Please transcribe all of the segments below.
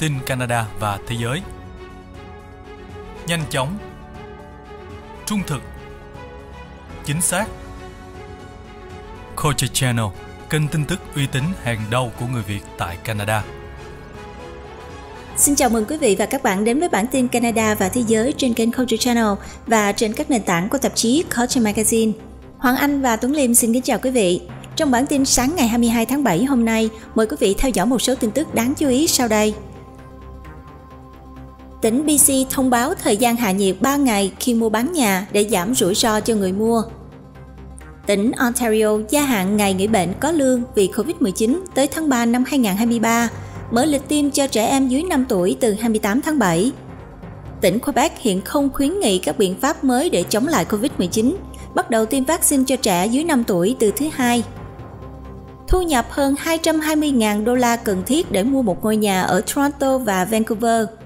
tin Canada và thế giới. Nhanh chóng, trung thực, chính xác. Culture Channel, kênh tin tức uy tín hàng đầu của người Việt tại Canada. Xin chào mừng quý vị và các bạn đến với bản tin Canada và thế giới trên kênh Culture Channel và trên các nền tảng của tạp chí Culture Magazine. Hoàng Anh và Tuấn Liêm xin kính chào quý vị. Trong bản tin sáng ngày 22 tháng 7 hôm nay, mời quý vị theo dõi một số tin tức đáng chú ý sau đây. Tỉnh BC thông báo thời gian hạ nhiệt 3 ngày khi mua bán nhà để giảm rủi ro cho người mua. Tỉnh Ontario gia hạn ngày nghỉ bệnh có lương vì Covid-19 tới tháng 3 năm 2023, mở lịch tiêm cho trẻ em dưới 5 tuổi từ 28 tháng 7. Tỉnh Quebec hiện không khuyến nghị các biện pháp mới để chống lại Covid-19, bắt đầu tiêm vaccine cho trẻ dưới 5 tuổi từ thứ hai. Thu nhập hơn 220.000 đô la cần thiết để mua một ngôi nhà ở Toronto và Vancouver –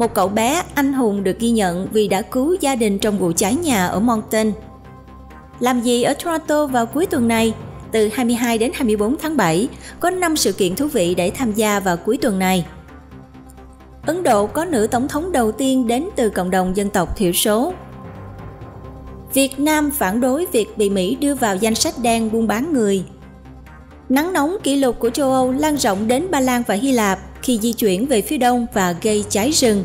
một cậu bé anh hùng được ghi nhận vì đã cứu gia đình trong vụ cháy nhà ở Moncton. Làm gì ở Toronto vào cuối tuần này? Từ 22 đến 24 tháng 7, có 5 sự kiện thú vị để tham gia vào cuối tuần này. Ấn Độ có nữ tổng thống đầu tiên đến từ cộng đồng dân tộc thiểu số. Việt Nam phản đối việc bị Mỹ đưa vào danh sách đen buôn bán người. Nắng nóng kỷ lục của châu Âu lan rộng đến Ba Lan và Hy Lạp khi di chuyển về phía đông và gây cháy rừng.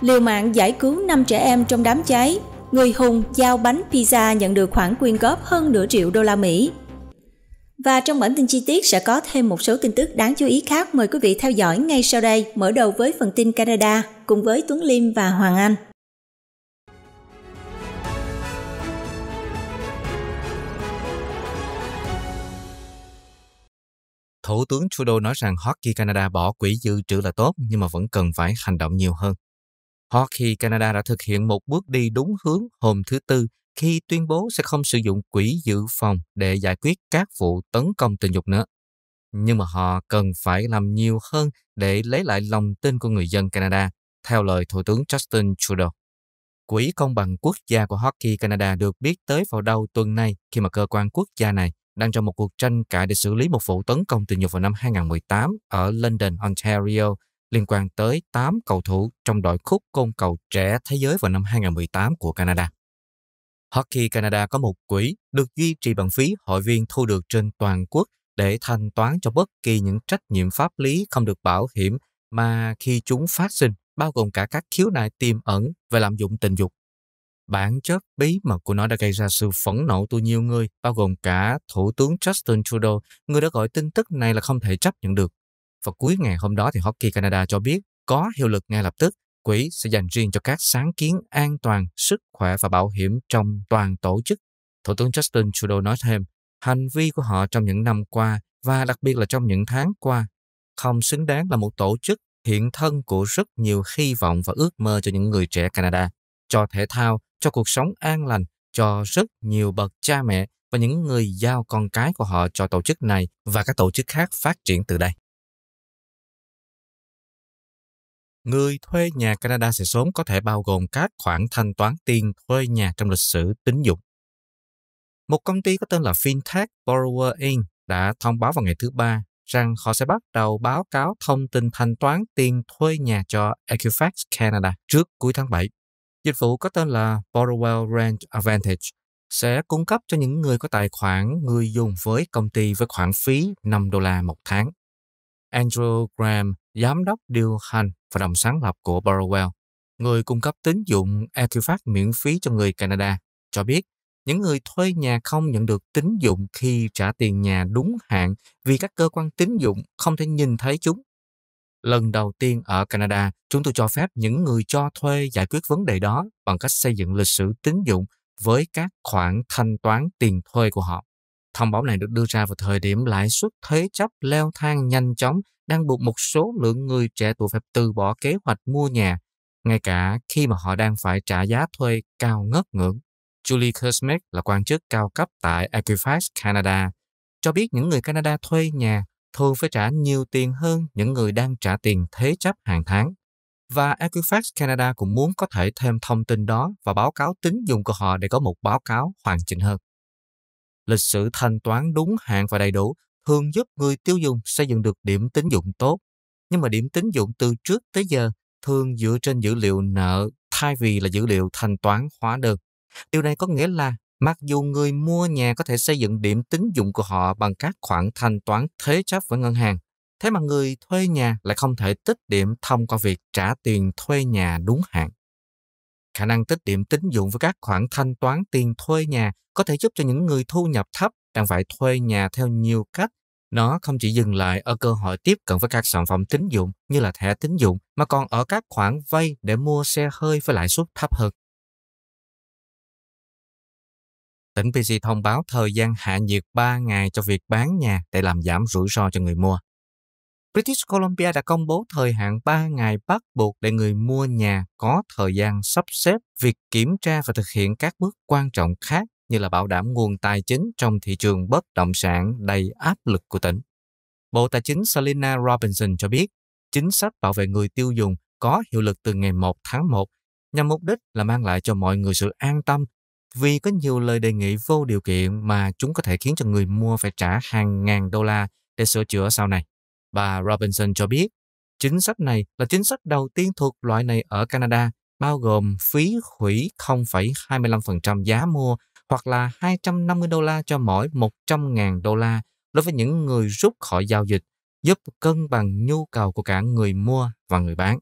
Liều mạng giải cứu 5 trẻ em trong đám cháy, người hùng giao bánh pizza nhận được khoản quyên góp hơn nửa triệu đô la Mỹ. Và trong bản tin chi tiết sẽ có thêm một số tin tức đáng chú ý khác mời quý vị theo dõi ngay sau đây, mở đầu với phần tin Canada cùng với Tuấn Liêm và Hoàng Anh. Thủ tướng Trudeau nói rằng Hockey Canada bỏ quỹ dự trữ là tốt nhưng mà vẫn cần phải hành động nhiều hơn. Hockey Canada đã thực hiện một bước đi đúng hướng hôm thứ Tư khi tuyên bố sẽ không sử dụng quỹ dự phòng để giải quyết các vụ tấn công tình dục nữa. Nhưng mà họ cần phải làm nhiều hơn để lấy lại lòng tin của người dân Canada, theo lời Thủ tướng Justin Trudeau. Quỹ Công bằng Quốc gia của Hockey Canada được biết tới vào đầu tuần này khi mà cơ quan quốc gia này đang trong một cuộc tranh cãi để xử lý một vụ tấn công tình dục vào năm 2018 ở London, Ontario liên quan tới 8 cầu thủ trong đội khúc côn cầu trẻ thế giới vào năm 2018 của Canada. Hockey Canada có một quỹ được duy trì bằng phí hội viên thu được trên toàn quốc để thanh toán cho bất kỳ những trách nhiệm pháp lý không được bảo hiểm mà khi chúng phát sinh, bao gồm cả các khiếu nại tiềm ẩn về lạm dụng tình dục Bản chất bí mật của nó đã gây ra sự phẫn nộ của nhiều người, bao gồm cả Thủ tướng Justin Trudeau, người đã gọi tin tức này là không thể chấp nhận được. Và cuối ngày hôm đó thì Hockey Canada cho biết có hiệu lực ngay lập tức, quỹ sẽ dành riêng cho các sáng kiến an toàn, sức khỏe và bảo hiểm trong toàn tổ chức. Thủ tướng Justin Trudeau nói thêm, hành vi của họ trong những năm qua và đặc biệt là trong những tháng qua không xứng đáng là một tổ chức hiện thân của rất nhiều hy vọng và ước mơ cho những người trẻ Canada, cho thể thao cho cuộc sống an lành cho rất nhiều bậc cha mẹ và những người giao con cái của họ cho tổ chức này và các tổ chức khác phát triển từ đây. Người thuê nhà Canada sẽ sớm có thể bao gồm các khoản thanh toán tiền thuê nhà trong lịch sử tín dụng. Một công ty có tên là FinTech Borrower Inc. đã thông báo vào ngày thứ Ba rằng họ sẽ bắt đầu báo cáo thông tin thanh toán tiền thuê nhà cho Equifax Canada trước cuối tháng 7. Dịch vụ có tên là Borrowell Range Advantage sẽ cung cấp cho những người có tài khoản người dùng với công ty với khoản phí 5 đô la một tháng. Andrew Graham, giám đốc điều hành và đồng sáng lập của Borrowell, người cung cấp tín dụng Equifax miễn phí cho người Canada, cho biết những người thuê nhà không nhận được tín dụng khi trả tiền nhà đúng hạn vì các cơ quan tín dụng không thể nhìn thấy chúng Lần đầu tiên ở Canada, chúng tôi cho phép những người cho thuê giải quyết vấn đề đó bằng cách xây dựng lịch sử tín dụng với các khoản thanh toán tiền thuê của họ. Thông báo này được đưa ra vào thời điểm lãi suất thế chấp leo thang nhanh chóng đang buộc một số lượng người trẻ tuổi phải từ bỏ kế hoạch mua nhà, ngay cả khi mà họ đang phải trả giá thuê cao ngất ngưỡng. Julie Kersmick là quan chức cao cấp tại Equifax Canada, cho biết những người Canada thuê nhà thường phải trả nhiều tiền hơn những người đang trả tiền thế chấp hàng tháng. Và Equifax Canada cũng muốn có thể thêm thông tin đó và báo cáo tín dụng của họ để có một báo cáo hoàn chỉnh hơn. Lịch sử thanh toán đúng hạn và đầy đủ thường giúp người tiêu dùng xây dựng được điểm tín dụng tốt, nhưng mà điểm tín dụng từ trước tới giờ thường dựa trên dữ liệu nợ thay vì là dữ liệu thanh toán hóa đơn. Điều này có nghĩa là Mặc dù người mua nhà có thể xây dựng điểm tín dụng của họ bằng các khoản thanh toán thế chấp với ngân hàng, thế mà người thuê nhà lại không thể tích điểm thông qua việc trả tiền thuê nhà đúng hạn. Khả năng tích điểm tín dụng với các khoản thanh toán tiền thuê nhà có thể giúp cho những người thu nhập thấp đang phải thuê nhà theo nhiều cách. Nó không chỉ dừng lại ở cơ hội tiếp cận với các sản phẩm tín dụng như là thẻ tín dụng mà còn ở các khoản vay để mua xe hơi với lãi suất thấp hơn. Tỉnh PC thông báo thời gian hạ nhiệt 3 ngày cho việc bán nhà để làm giảm rủi ro cho người mua. British Columbia đã công bố thời hạn 3 ngày bắt buộc để người mua nhà có thời gian sắp xếp việc kiểm tra và thực hiện các bước quan trọng khác như là bảo đảm nguồn tài chính trong thị trường bất động sản đầy áp lực của tỉnh. Bộ Tài chính Selina Robinson cho biết, chính sách bảo vệ người tiêu dùng có hiệu lực từ ngày 1 tháng 1 nhằm mục đích là mang lại cho mọi người sự an tâm vì có nhiều lời đề nghị vô điều kiện mà chúng có thể khiến cho người mua phải trả hàng ngàn đô la để sửa chữa sau này. Bà Robinson cho biết, chính sách này là chính sách đầu tiên thuộc loại này ở Canada, bao gồm phí hủy 0,25% giá mua hoặc là 250 đô la cho mỗi 100.000 đô la đối với những người rút khỏi giao dịch, giúp cân bằng nhu cầu của cả người mua và người bán.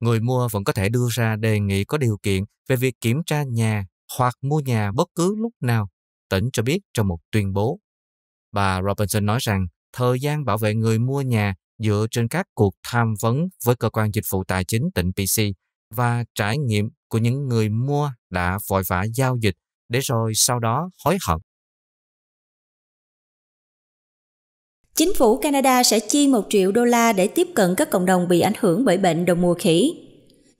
Người mua vẫn có thể đưa ra đề nghị có điều kiện về việc kiểm tra nhà hoặc mua nhà bất cứ lúc nào, tỉnh cho biết trong một tuyên bố. Bà Robinson nói rằng thời gian bảo vệ người mua nhà dựa trên các cuộc tham vấn với cơ quan dịch vụ tài chính tỉnh PC và trải nghiệm của những người mua đã vội vã giao dịch để rồi sau đó hối hận. Chính phủ Canada sẽ chi 1 triệu đô la để tiếp cận các cộng đồng bị ảnh hưởng bởi bệnh đồng mùa khỉ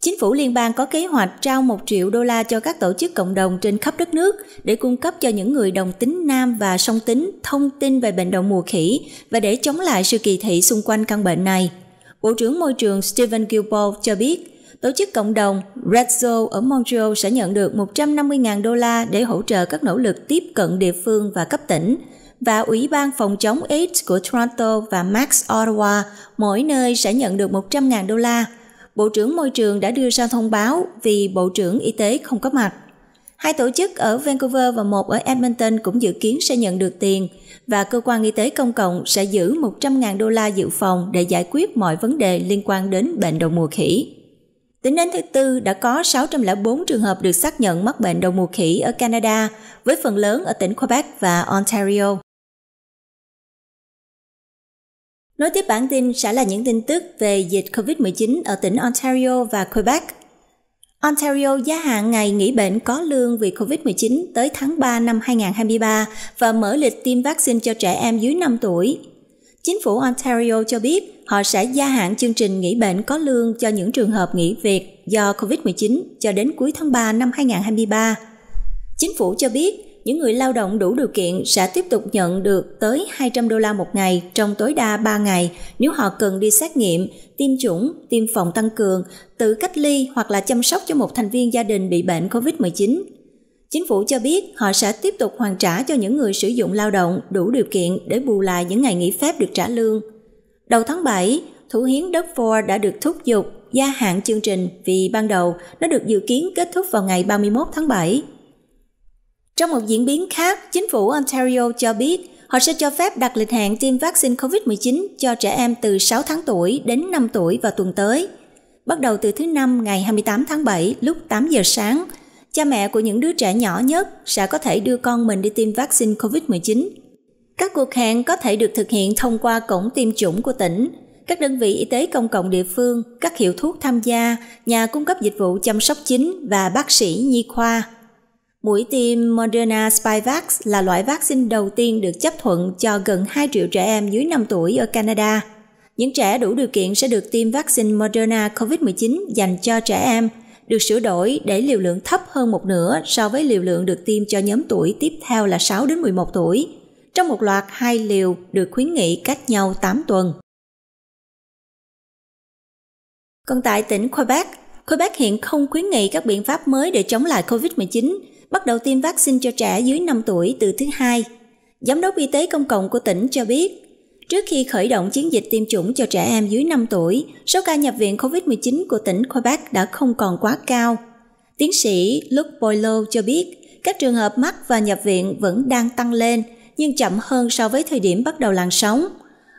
Chính phủ liên bang có kế hoạch trao 1 triệu đô la cho các tổ chức cộng đồng trên khắp đất nước để cung cấp cho những người đồng tính nam và song tính thông tin về bệnh đậu mùa khỉ và để chống lại sự kỳ thị xung quanh căn bệnh này. Bộ trưởng Môi trường Stephen Gilbo cho biết, tổ chức cộng đồng Red Zone ở Montreal sẽ nhận được 150.000 đô la để hỗ trợ các nỗ lực tiếp cận địa phương và cấp tỉnh, và Ủy ban phòng chống AIDS của Toronto và Max Ottawa mỗi nơi sẽ nhận được 100.000 đô la – Bộ trưởng Môi trường đã đưa ra thông báo vì Bộ trưởng Y tế không có mặt. Hai tổ chức ở Vancouver và một ở Edmonton cũng dự kiến sẽ nhận được tiền và cơ quan y tế công cộng sẽ giữ 100.000 đô la dự phòng để giải quyết mọi vấn đề liên quan đến bệnh đầu mùa khỉ. Tính đến thứ Tư đã có 604 trường hợp được xác nhận mắc bệnh đầu mùa khỉ ở Canada, với phần lớn ở tỉnh Quebec và Ontario. Nối tiếp bản tin sẽ là những tin tức về dịch COVID-19 ở tỉnh Ontario và Quebec. Ontario gia hạn ngày nghỉ bệnh có lương vì COVID-19 tới tháng 3 năm 2023 và mở lịch tiêm vaccine cho trẻ em dưới 5 tuổi. Chính phủ Ontario cho biết họ sẽ gia hạn chương trình nghỉ bệnh có lương cho những trường hợp nghỉ việc do COVID-19 cho đến cuối tháng 3 năm 2023. Chính phủ cho biết những người lao động đủ điều kiện sẽ tiếp tục nhận được tới 200 đô la một ngày trong tối đa 3 ngày nếu họ cần đi xét nghiệm, tiêm chủng, tiêm phòng tăng cường, tự cách ly hoặc là chăm sóc cho một thành viên gia đình bị bệnh COVID-19. Chính phủ cho biết họ sẽ tiếp tục hoàn trả cho những người sử dụng lao động đủ điều kiện để bù lại những ngày nghỉ phép được trả lương. Đầu tháng 7, thủ hiến đất Ford đã được thúc giục gia hạn chương trình vì ban đầu nó được dự kiến kết thúc vào ngày 31 tháng 7. Trong một diễn biến khác, chính phủ Ontario cho biết họ sẽ cho phép đặt lịch hẹn tiêm vaccine COVID-19 cho trẻ em từ 6 tháng tuổi đến 5 tuổi vào tuần tới. Bắt đầu từ thứ Năm ngày 28 tháng 7 lúc 8 giờ sáng, cha mẹ của những đứa trẻ nhỏ nhất sẽ có thể đưa con mình đi tiêm vaccine COVID-19. Các cuộc hẹn có thể được thực hiện thông qua cổng tiêm chủng của tỉnh, các đơn vị y tế công cộng địa phương, các hiệu thuốc tham gia, nhà cung cấp dịch vụ chăm sóc chính và bác sĩ nhi khoa. Mũi tiêm Moderna Spikevax là loại vaccine đầu tiên được chấp thuận cho gần 2 triệu trẻ em dưới 5 tuổi ở Canada. Những trẻ đủ điều kiện sẽ được tiêm vaccine Moderna COVID-19 dành cho trẻ em, được sửa đổi để liều lượng thấp hơn một nửa so với liều lượng được tiêm cho nhóm tuổi tiếp theo là 6 đến 11 tuổi, trong một loạt hai liều được khuyến nghị cách nhau 8 tuần. Còn tại tỉnh Quebec, Quebec hiện không khuyến nghị các biện pháp mới để chống lại COVID-19, bắt đầu tiêm vaccine cho trẻ dưới 5 tuổi từ thứ hai. Giám đốc Y tế Công cộng của tỉnh cho biết, trước khi khởi động chiến dịch tiêm chủng cho trẻ em dưới 5 tuổi, số ca nhập viện COVID-19 của tỉnh Quebec đã không còn quá cao. Tiến sĩ Luc Boileau cho biết, các trường hợp mắc và nhập viện vẫn đang tăng lên, nhưng chậm hơn so với thời điểm bắt đầu làn sóng.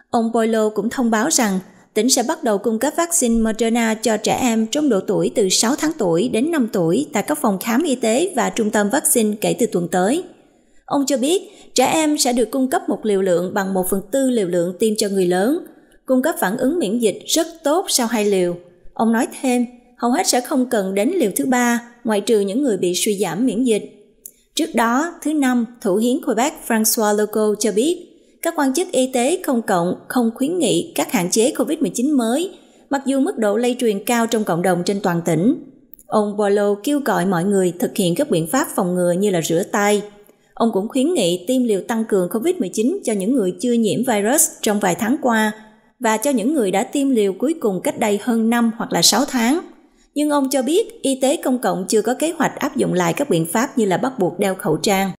Ông Boileau cũng thông báo rằng tỉnh sẽ bắt đầu cung cấp vaccine Moderna cho trẻ em trong độ tuổi từ 6 tháng tuổi đến 5 tuổi tại các phòng khám y tế và trung tâm vaccine kể từ tuần tới. Ông cho biết, trẻ em sẽ được cung cấp một liều lượng bằng 1 phần tư liều lượng tiêm cho người lớn, cung cấp phản ứng miễn dịch rất tốt sau hai liều. Ông nói thêm, hầu hết sẽ không cần đến liều thứ ba, ngoại trừ những người bị suy giảm miễn dịch. Trước đó, thứ năm, thủ hiến Quebec François Legault cho biết, các quan chức y tế công cộng không khuyến nghị các hạn chế COVID-19 mới, mặc dù mức độ lây truyền cao trong cộng đồng trên toàn tỉnh. Ông Boileau kêu gọi mọi người thực hiện các biện pháp phòng ngừa như là rửa tay. Ông cũng khuyến nghị tiêm liều tăng cường COVID-19 cho những người chưa nhiễm virus trong vài tháng qua và cho những người đã tiêm liều cuối cùng cách đây hơn 5 hoặc là 6 tháng. Nhưng ông cho biết y tế công cộng chưa có kế hoạch áp dụng lại các biện pháp như là bắt buộc đeo khẩu trang.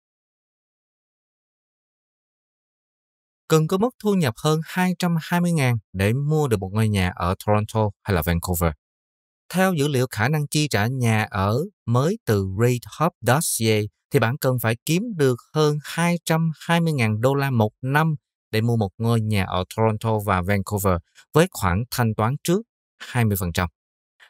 cần có mức thu nhập hơn 220.000 để mua được một ngôi nhà ở Toronto hay là Vancouver. Theo dữ liệu khả năng chi trả nhà ở mới từ RateHub.ca thì bạn cần phải kiếm được hơn 220.000 đô la một năm để mua một ngôi nhà ở Toronto và Vancouver với khoản thanh toán trước 20%.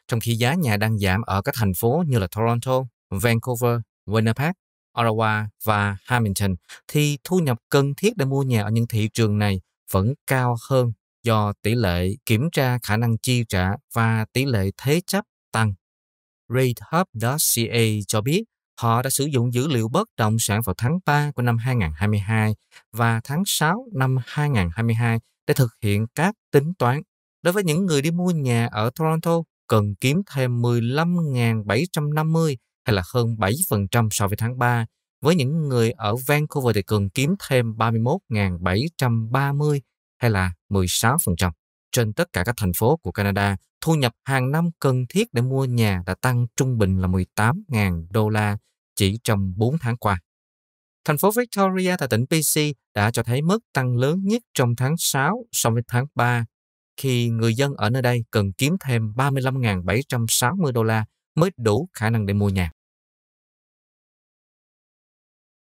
Trong khi giá nhà đang giảm ở các thành phố như là Toronto, Vancouver, Winnipeg Ottawa và Hamilton thì thu nhập cần thiết để mua nhà ở những thị trường này vẫn cao hơn do tỷ lệ kiểm tra khả năng chi trả và tỷ lệ thế chấp tăng. RateHub.ca cho biết họ đã sử dụng dữ liệu bất động sản vào tháng 3 của năm 2022 và tháng 6 năm 2022 để thực hiện các tính toán. Đối với những người đi mua nhà ở Toronto, cần kiếm thêm 15.750 hay là hơn 7% so với tháng 3, với những người ở Vancouver thì cần kiếm thêm 31.730 hay là 16%. Trên tất cả các thành phố của Canada, thu nhập hàng năm cần thiết để mua nhà đã tăng trung bình là 18.000 đô la chỉ trong 4 tháng qua. Thành phố Victoria tại tỉnh BC đã cho thấy mức tăng lớn nhất trong tháng 6 so với tháng 3 khi người dân ở nơi đây cần kiếm thêm 35.760 đô la mới đủ khả năng để mua nhà.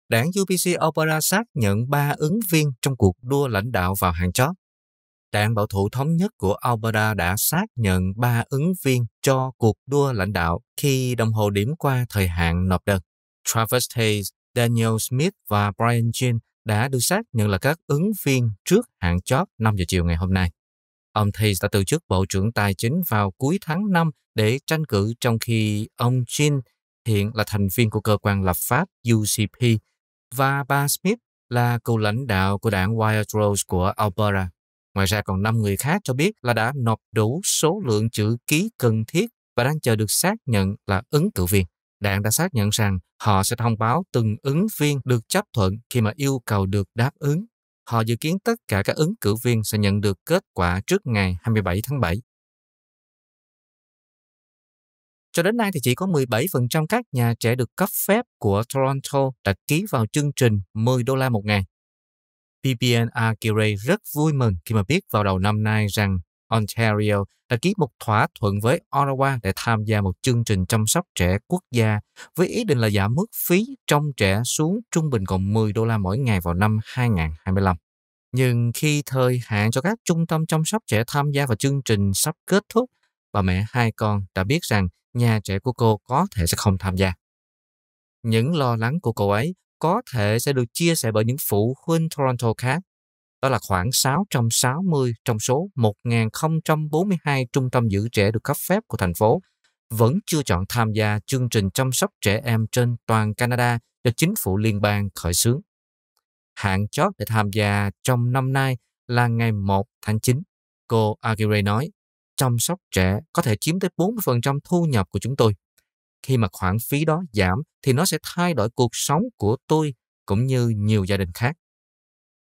Đảng UPC Opera xác nhận ba ứng viên trong cuộc đua lãnh đạo vào hàng chót. Đảng bảo thủ thống nhất của Alberta đã xác nhận ba ứng viên cho cuộc đua lãnh đạo khi đồng hồ điểm qua thời hạn nộp đơn. Travis Hayes, Daniel Smith và Brian Jean đã được xác nhận là các ứng viên trước hạn chót 5 giờ chiều ngày hôm nay. Ông Thais đã từ chức Bộ trưởng Tài chính vào cuối tháng 5 để tranh cử trong khi ông Jin hiện là thành viên của cơ quan lập pháp UCP và bà Smith là cựu lãnh đạo của đảng Wild Rose của Alberta. Ngoài ra còn 5 người khác cho biết là đã nộp đủ số lượng chữ ký cần thiết và đang chờ được xác nhận là ứng cử viên. Đảng đã xác nhận rằng họ sẽ thông báo từng ứng viên được chấp thuận khi mà yêu cầu được đáp ứng họ dự kiến tất cả các ứng cử viên sẽ nhận được kết quả trước ngày 27 tháng 7. Cho đến nay thì chỉ có 17% các nhà trẻ được cấp phép của Toronto đã ký vào chương trình 10 đô la một ngày. PPN Akire rất vui mừng khi mà biết vào đầu năm nay rằng Ontario đã ký một thỏa thuận với Ottawa để tham gia một chương trình chăm sóc trẻ quốc gia với ý định là giảm mức phí trong trẻ xuống trung bình còn 10 đô la mỗi ngày vào năm 2025. Nhưng khi thời hạn cho các trung tâm chăm sóc trẻ tham gia vào chương trình sắp kết thúc, bà mẹ hai con đã biết rằng nhà trẻ của cô có thể sẽ không tham gia. Những lo lắng của cô ấy có thể sẽ được chia sẻ bởi những phụ huynh Toronto khác đó là khoảng 660 trong số 1.042 trung tâm giữ trẻ được cấp phép của thành phố vẫn chưa chọn tham gia chương trình chăm sóc trẻ em trên toàn Canada do chính phủ liên bang khởi xướng. Hạn chót để tham gia trong năm nay là ngày 1 tháng 9. Cô Aguirre nói, chăm sóc trẻ có thể chiếm tới 40% thu nhập của chúng tôi. Khi mà khoản phí đó giảm thì nó sẽ thay đổi cuộc sống của tôi cũng như nhiều gia đình khác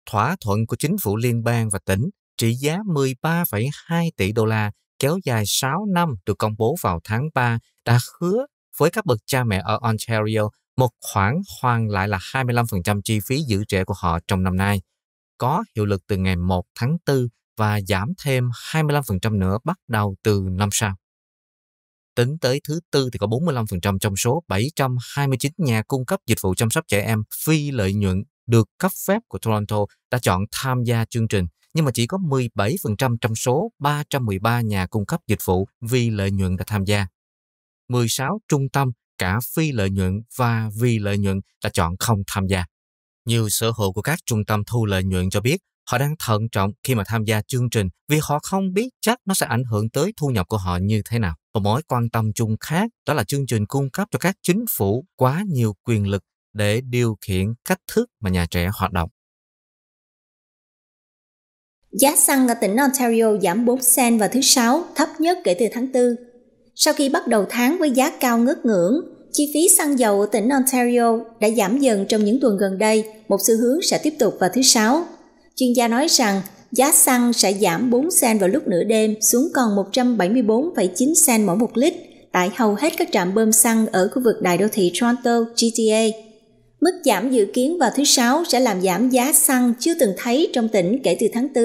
thỏa thuận của chính phủ liên bang và tỉnh trị giá 13,2 tỷ đô la kéo dài 6 năm được công bố vào tháng 3 đã hứa với các bậc cha mẹ ở Ontario một khoản hoàn lại là 25% chi phí giữ trẻ của họ trong năm nay, có hiệu lực từ ngày 1 tháng 4 và giảm thêm 25% nữa bắt đầu từ năm sau. Tính tới thứ tư thì có 45% trong số 729 nhà cung cấp dịch vụ chăm sóc trẻ em phi lợi nhuận được cấp phép của Toronto đã chọn tham gia chương trình, nhưng mà chỉ có 17% trong số 313 nhà cung cấp dịch vụ vì lợi nhuận đã tham gia. 16 trung tâm cả phi lợi nhuận và vì lợi nhuận đã chọn không tham gia. Nhiều sở hữu của các trung tâm thu lợi nhuận cho biết họ đang thận trọng khi mà tham gia chương trình vì họ không biết chắc nó sẽ ảnh hưởng tới thu nhập của họ như thế nào. Một mối quan tâm chung khác đó là chương trình cung cấp cho các chính phủ quá nhiều quyền lực để điều khiển cách thức mà nhà trẻ hoạt động. Giá xăng ở tỉnh Ontario giảm 4 cent vào thứ Sáu, thấp nhất kể từ tháng 4. Sau khi bắt đầu tháng với giá cao ngất ngưỡng, chi phí xăng dầu ở tỉnh Ontario đã giảm dần trong những tuần gần đây, một xu hướng sẽ tiếp tục vào thứ Sáu. Chuyên gia nói rằng giá xăng sẽ giảm 4 cent vào lúc nửa đêm xuống còn 174,9 cent mỗi một lít tại hầu hết các trạm bơm xăng ở khu vực đại đô thị Toronto, GTA Mức giảm dự kiến vào thứ Sáu sẽ làm giảm giá xăng chưa từng thấy trong tỉnh kể từ tháng 4.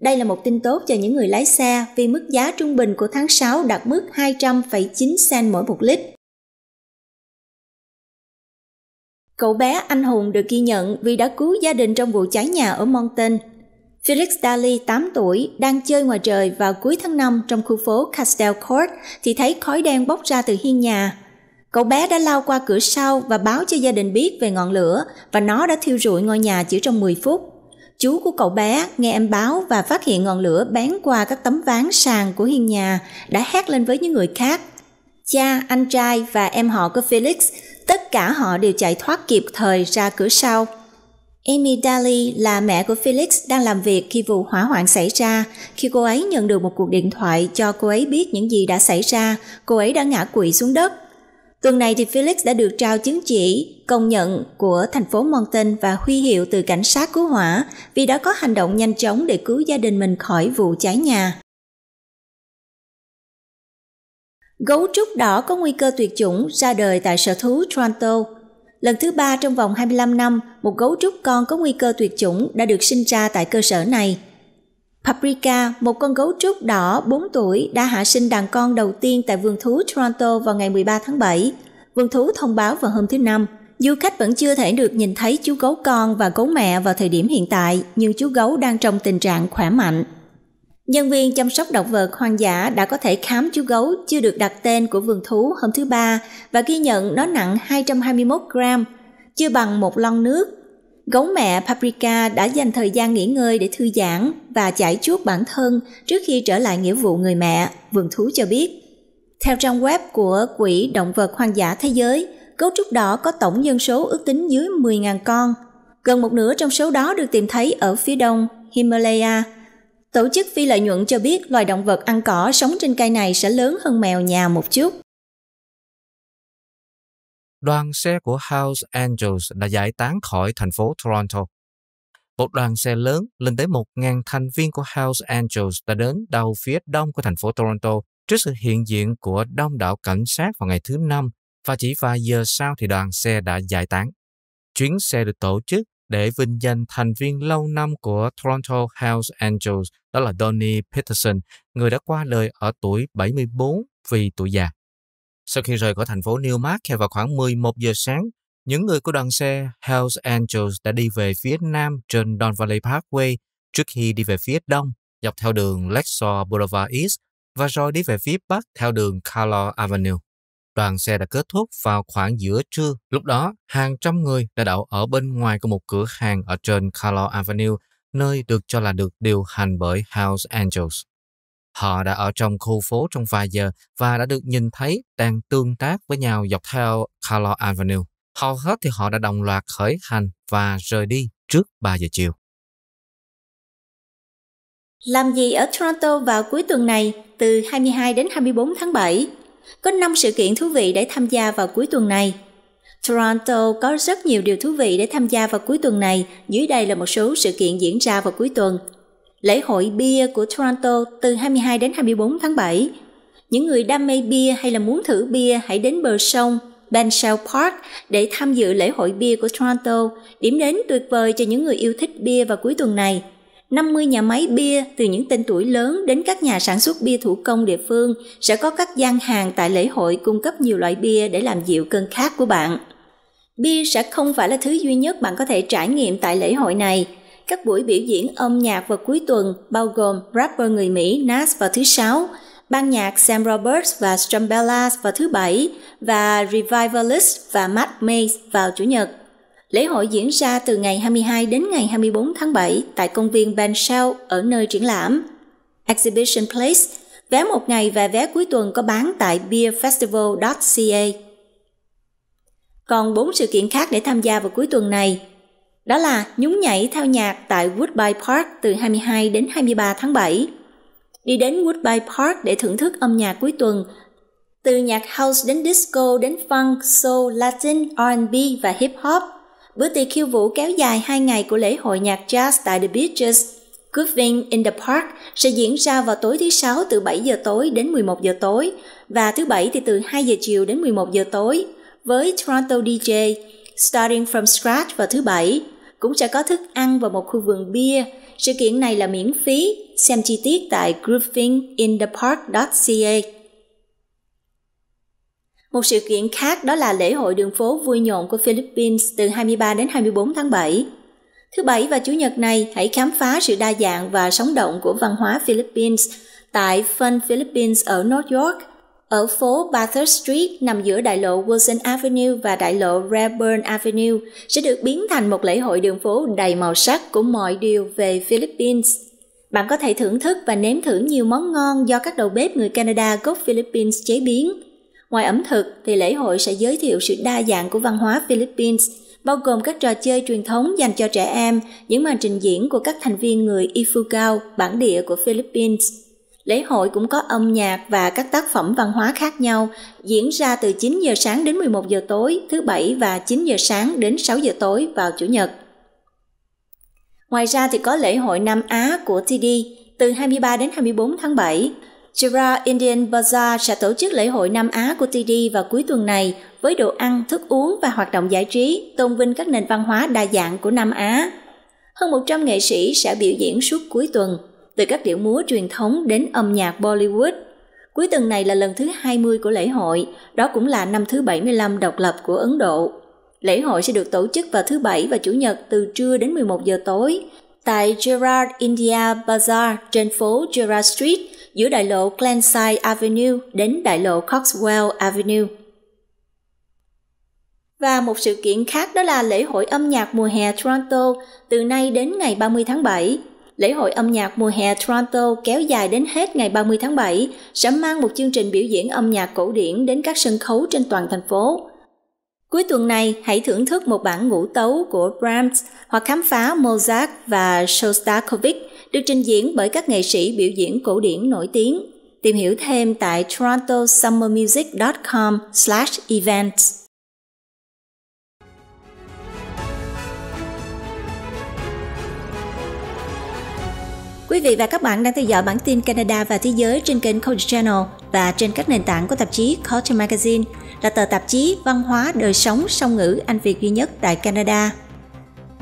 Đây là một tin tốt cho những người lái xe vì mức giá trung bình của tháng 6 đạt mức 200,9 cent mỗi một lít. Cậu bé anh hùng được ghi nhận vì đã cứu gia đình trong vụ cháy nhà ở Moncton. Felix Daly, 8 tuổi, đang chơi ngoài trời vào cuối tháng 5 trong khu phố Castell Court thì thấy khói đen bốc ra từ hiên nhà. Cậu bé đã lao qua cửa sau và báo cho gia đình biết về ngọn lửa và nó đã thiêu rụi ngôi nhà chỉ trong 10 phút. Chú của cậu bé nghe em báo và phát hiện ngọn lửa bén qua các tấm ván sàn của hiên nhà đã hét lên với những người khác. Cha, anh trai và em họ của Felix, tất cả họ đều chạy thoát kịp thời ra cửa sau. Amy Daly là mẹ của Felix đang làm việc khi vụ hỏa hoạn xảy ra. Khi cô ấy nhận được một cuộc điện thoại cho cô ấy biết những gì đã xảy ra, cô ấy đã ngã quỵ xuống đất. Tuần này thì Felix đã được trao chứng chỉ công nhận của thành phố Moncton và huy hiệu từ cảnh sát cứu hỏa vì đã có hành động nhanh chóng để cứu gia đình mình khỏi vụ cháy nhà. Gấu trúc đỏ có nguy cơ tuyệt chủng ra đời tại sở thú Toronto. Lần thứ ba trong vòng 25 năm, một gấu trúc con có nguy cơ tuyệt chủng đã được sinh ra tại cơ sở này – Paprika, một con gấu trúc đỏ 4 tuổi đã hạ sinh đàn con đầu tiên tại vườn thú Toronto vào ngày 13 tháng 7. Vườn thú thông báo vào hôm thứ Năm, du khách vẫn chưa thể được nhìn thấy chú gấu con và gấu mẹ vào thời điểm hiện tại, nhưng chú gấu đang trong tình trạng khỏe mạnh. Nhân viên chăm sóc động vật hoang dã đã có thể khám chú gấu chưa được đặt tên của vườn thú hôm thứ Ba và ghi nhận nó nặng 221 gram, chưa bằng một lon nước Gấu mẹ Paprika đã dành thời gian nghỉ ngơi để thư giãn và giải chuốt bản thân trước khi trở lại nghĩa vụ người mẹ, vườn thú cho biết. Theo trang web của Quỹ Động vật Hoang dã Thế giới, gấu trúc đỏ có tổng dân số ước tính dưới 10.000 con. Gần một nửa trong số đó được tìm thấy ở phía đông Himalaya. Tổ chức phi lợi nhuận cho biết loài động vật ăn cỏ sống trên cây này sẽ lớn hơn mèo nhà một chút đoàn xe của House Angels đã giải tán khỏi thành phố Toronto. Một đoàn xe lớn lên tới 1.000 thành viên của House Angels đã đến đầu phía đông của thành phố Toronto trước sự hiện diện của đông đảo cảnh sát vào ngày thứ Năm và chỉ vài giờ sau thì đoàn xe đã giải tán. Chuyến xe được tổ chức để vinh danh thành viên lâu năm của Toronto House Angels đó là Donnie Peterson, người đã qua đời ở tuổi 74 vì tuổi già. Sau khi rời khỏi thành phố Newmark vào khoảng 11 giờ sáng, những người của đoàn xe Hells Angels đã đi về phía nam trên Don Valley Parkway trước khi đi về phía đông dọc theo đường Lexor Boulevard East và rồi đi về phía bắc theo đường Carlo Avenue. Đoàn xe đã kết thúc vào khoảng giữa trưa. Lúc đó, hàng trăm người đã đậu ở bên ngoài của một cửa hàng ở trên Carlo Avenue, nơi được cho là được điều hành bởi House Angels. Họ đã ở trong khu phố trong vài giờ và đã được nhìn thấy đang tương tác với nhau dọc theo Carlo Avenue. Hầu hết thì họ đã đồng loạt khởi hành và rời đi trước 3 giờ chiều. Làm gì ở Toronto vào cuối tuần này từ 22 đến 24 tháng 7? Có 5 sự kiện thú vị để tham gia vào cuối tuần này. Toronto có rất nhiều điều thú vị để tham gia vào cuối tuần này, dưới đây là một số sự kiện diễn ra vào cuối tuần lễ hội bia của Toronto từ 22 đến 24 tháng 7. Những người đam mê bia hay là muốn thử bia hãy đến bờ sông Benshaw Park để tham dự lễ hội bia của Toronto, điểm đến tuyệt vời cho những người yêu thích bia vào cuối tuần này. 50 nhà máy bia từ những tên tuổi lớn đến các nhà sản xuất bia thủ công địa phương sẽ có các gian hàng tại lễ hội cung cấp nhiều loại bia để làm dịu cơn khát của bạn. Bia sẽ không phải là thứ duy nhất bạn có thể trải nghiệm tại lễ hội này – các buổi biểu diễn âm nhạc vào cuối tuần bao gồm rapper người Mỹ Nas vào thứ Sáu, ban nhạc Sam Roberts và Strumbellas vào thứ Bảy và Revivalist và Matt Mays vào Chủ nhật. Lễ hội diễn ra từ ngày 22 đến ngày 24 tháng 7 tại công viên Ben Shell ở nơi triển lãm. Exhibition Place, vé một ngày và vé cuối tuần có bán tại beerfestival.ca. Còn bốn sự kiện khác để tham gia vào cuối tuần này – đó là nhún nhảy theo nhạc tại Woodbine Park từ 22 đến 23 tháng 7. Đi đến Woodbine Park để thưởng thức âm nhạc cuối tuần, từ nhạc house đến disco đến funk, soul, Latin, R&B và hip hop. Bữa tiệc khiêu vũ kéo dài 2 ngày của lễ hội nhạc jazz tại The Beaches Grooving in the Park sẽ diễn ra vào tối thứ Sáu từ 7 giờ tối đến 11 giờ tối và thứ Bảy thì từ 2 giờ chiều đến 11 giờ tối với Toronto DJ Starting from Scratch vào thứ Bảy cũng sẽ có thức ăn và một khu vườn bia. Sự kiện này là miễn phí, xem chi tiết tại groovinginthepark.ca. Một sự kiện khác đó là lễ hội đường phố vui nhộn của Philippines từ 23 đến 24 tháng 7. Thứ Bảy và Chủ nhật này, hãy khám phá sự đa dạng và sống động của văn hóa Philippines tại Fun Philippines ở North York – ở phố Bathurst Street nằm giữa đại lộ Wilson Avenue và đại lộ Rayburn Avenue sẽ được biến thành một lễ hội đường phố đầy màu sắc của mọi điều về Philippines. Bạn có thể thưởng thức và nếm thử nhiều món ngon do các đầu bếp người Canada gốc Philippines chế biến. Ngoài ẩm thực thì lễ hội sẽ giới thiệu sự đa dạng của văn hóa Philippines, bao gồm các trò chơi truyền thống dành cho trẻ em, những màn trình diễn của các thành viên người Ifugao, bản địa của Philippines – Lễ hội cũng có âm nhạc và các tác phẩm văn hóa khác nhau, diễn ra từ 9 giờ sáng đến 11 giờ tối thứ bảy và 9 giờ sáng đến 6 giờ tối vào chủ nhật. Ngoài ra thì có lễ hội Nam Á của TD từ 23 đến 24 tháng 7. Jura Indian Bazaar sẽ tổ chức lễ hội Nam Á của TD vào cuối tuần này với đồ ăn, thức uống và hoạt động giải trí, tôn vinh các nền văn hóa đa dạng của Nam Á. Hơn 100 nghệ sĩ sẽ biểu diễn suốt cuối tuần từ các điệu múa truyền thống đến âm nhạc Bollywood. Cuối tuần này là lần thứ 20 của lễ hội, đó cũng là năm thứ 75 độc lập của Ấn Độ. Lễ hội sẽ được tổ chức vào thứ Bảy và Chủ nhật từ trưa đến 11 giờ tối tại Gerard India Bazaar trên phố Gerard Street giữa đại lộ Glenside Avenue đến đại lộ Coxwell Avenue. Và một sự kiện khác đó là lễ hội âm nhạc mùa hè Toronto từ nay đến ngày 30 tháng 7 lễ hội âm nhạc mùa hè Toronto kéo dài đến hết ngày 30 tháng 7 sẽ mang một chương trình biểu diễn âm nhạc cổ điển đến các sân khấu trên toàn thành phố. Cuối tuần này, hãy thưởng thức một bản ngũ tấu của Brahms hoặc khám phá Mozart và Shostakovich được trình diễn bởi các nghệ sĩ biểu diễn cổ điển nổi tiếng. Tìm hiểu thêm tại torontosummermusic.com/events. Quý vị và các bạn đang theo dõi bản tin Canada và Thế giới trên kênh Culture Channel và trên các nền tảng của tạp chí Culture Magazine, là tờ tạp chí văn hóa đời sống song ngữ Anh Việt duy nhất tại Canada.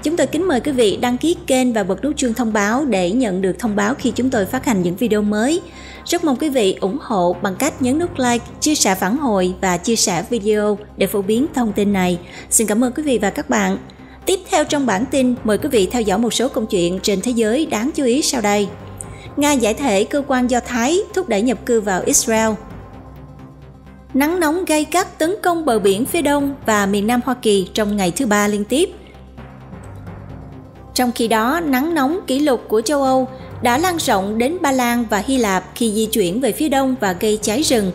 Chúng tôi kính mời quý vị đăng ký kênh và bật nút chuông thông báo để nhận được thông báo khi chúng tôi phát hành những video mới. Rất mong quý vị ủng hộ bằng cách nhấn nút like, chia sẻ phản hồi và chia sẻ video để phổ biến thông tin này. Xin cảm ơn quý vị và các bạn. Tiếp theo trong bản tin, mời quý vị theo dõi một số công chuyện trên thế giới đáng chú ý sau đây. Nga giải thể cơ quan Do Thái thúc đẩy nhập cư vào Israel. Nắng nóng gay gắt tấn công bờ biển phía đông và miền nam Hoa Kỳ trong ngày thứ ba liên tiếp. Trong khi đó, nắng nóng kỷ lục của châu Âu đã lan rộng đến Ba Lan và Hy Lạp khi di chuyển về phía đông và gây cháy rừng,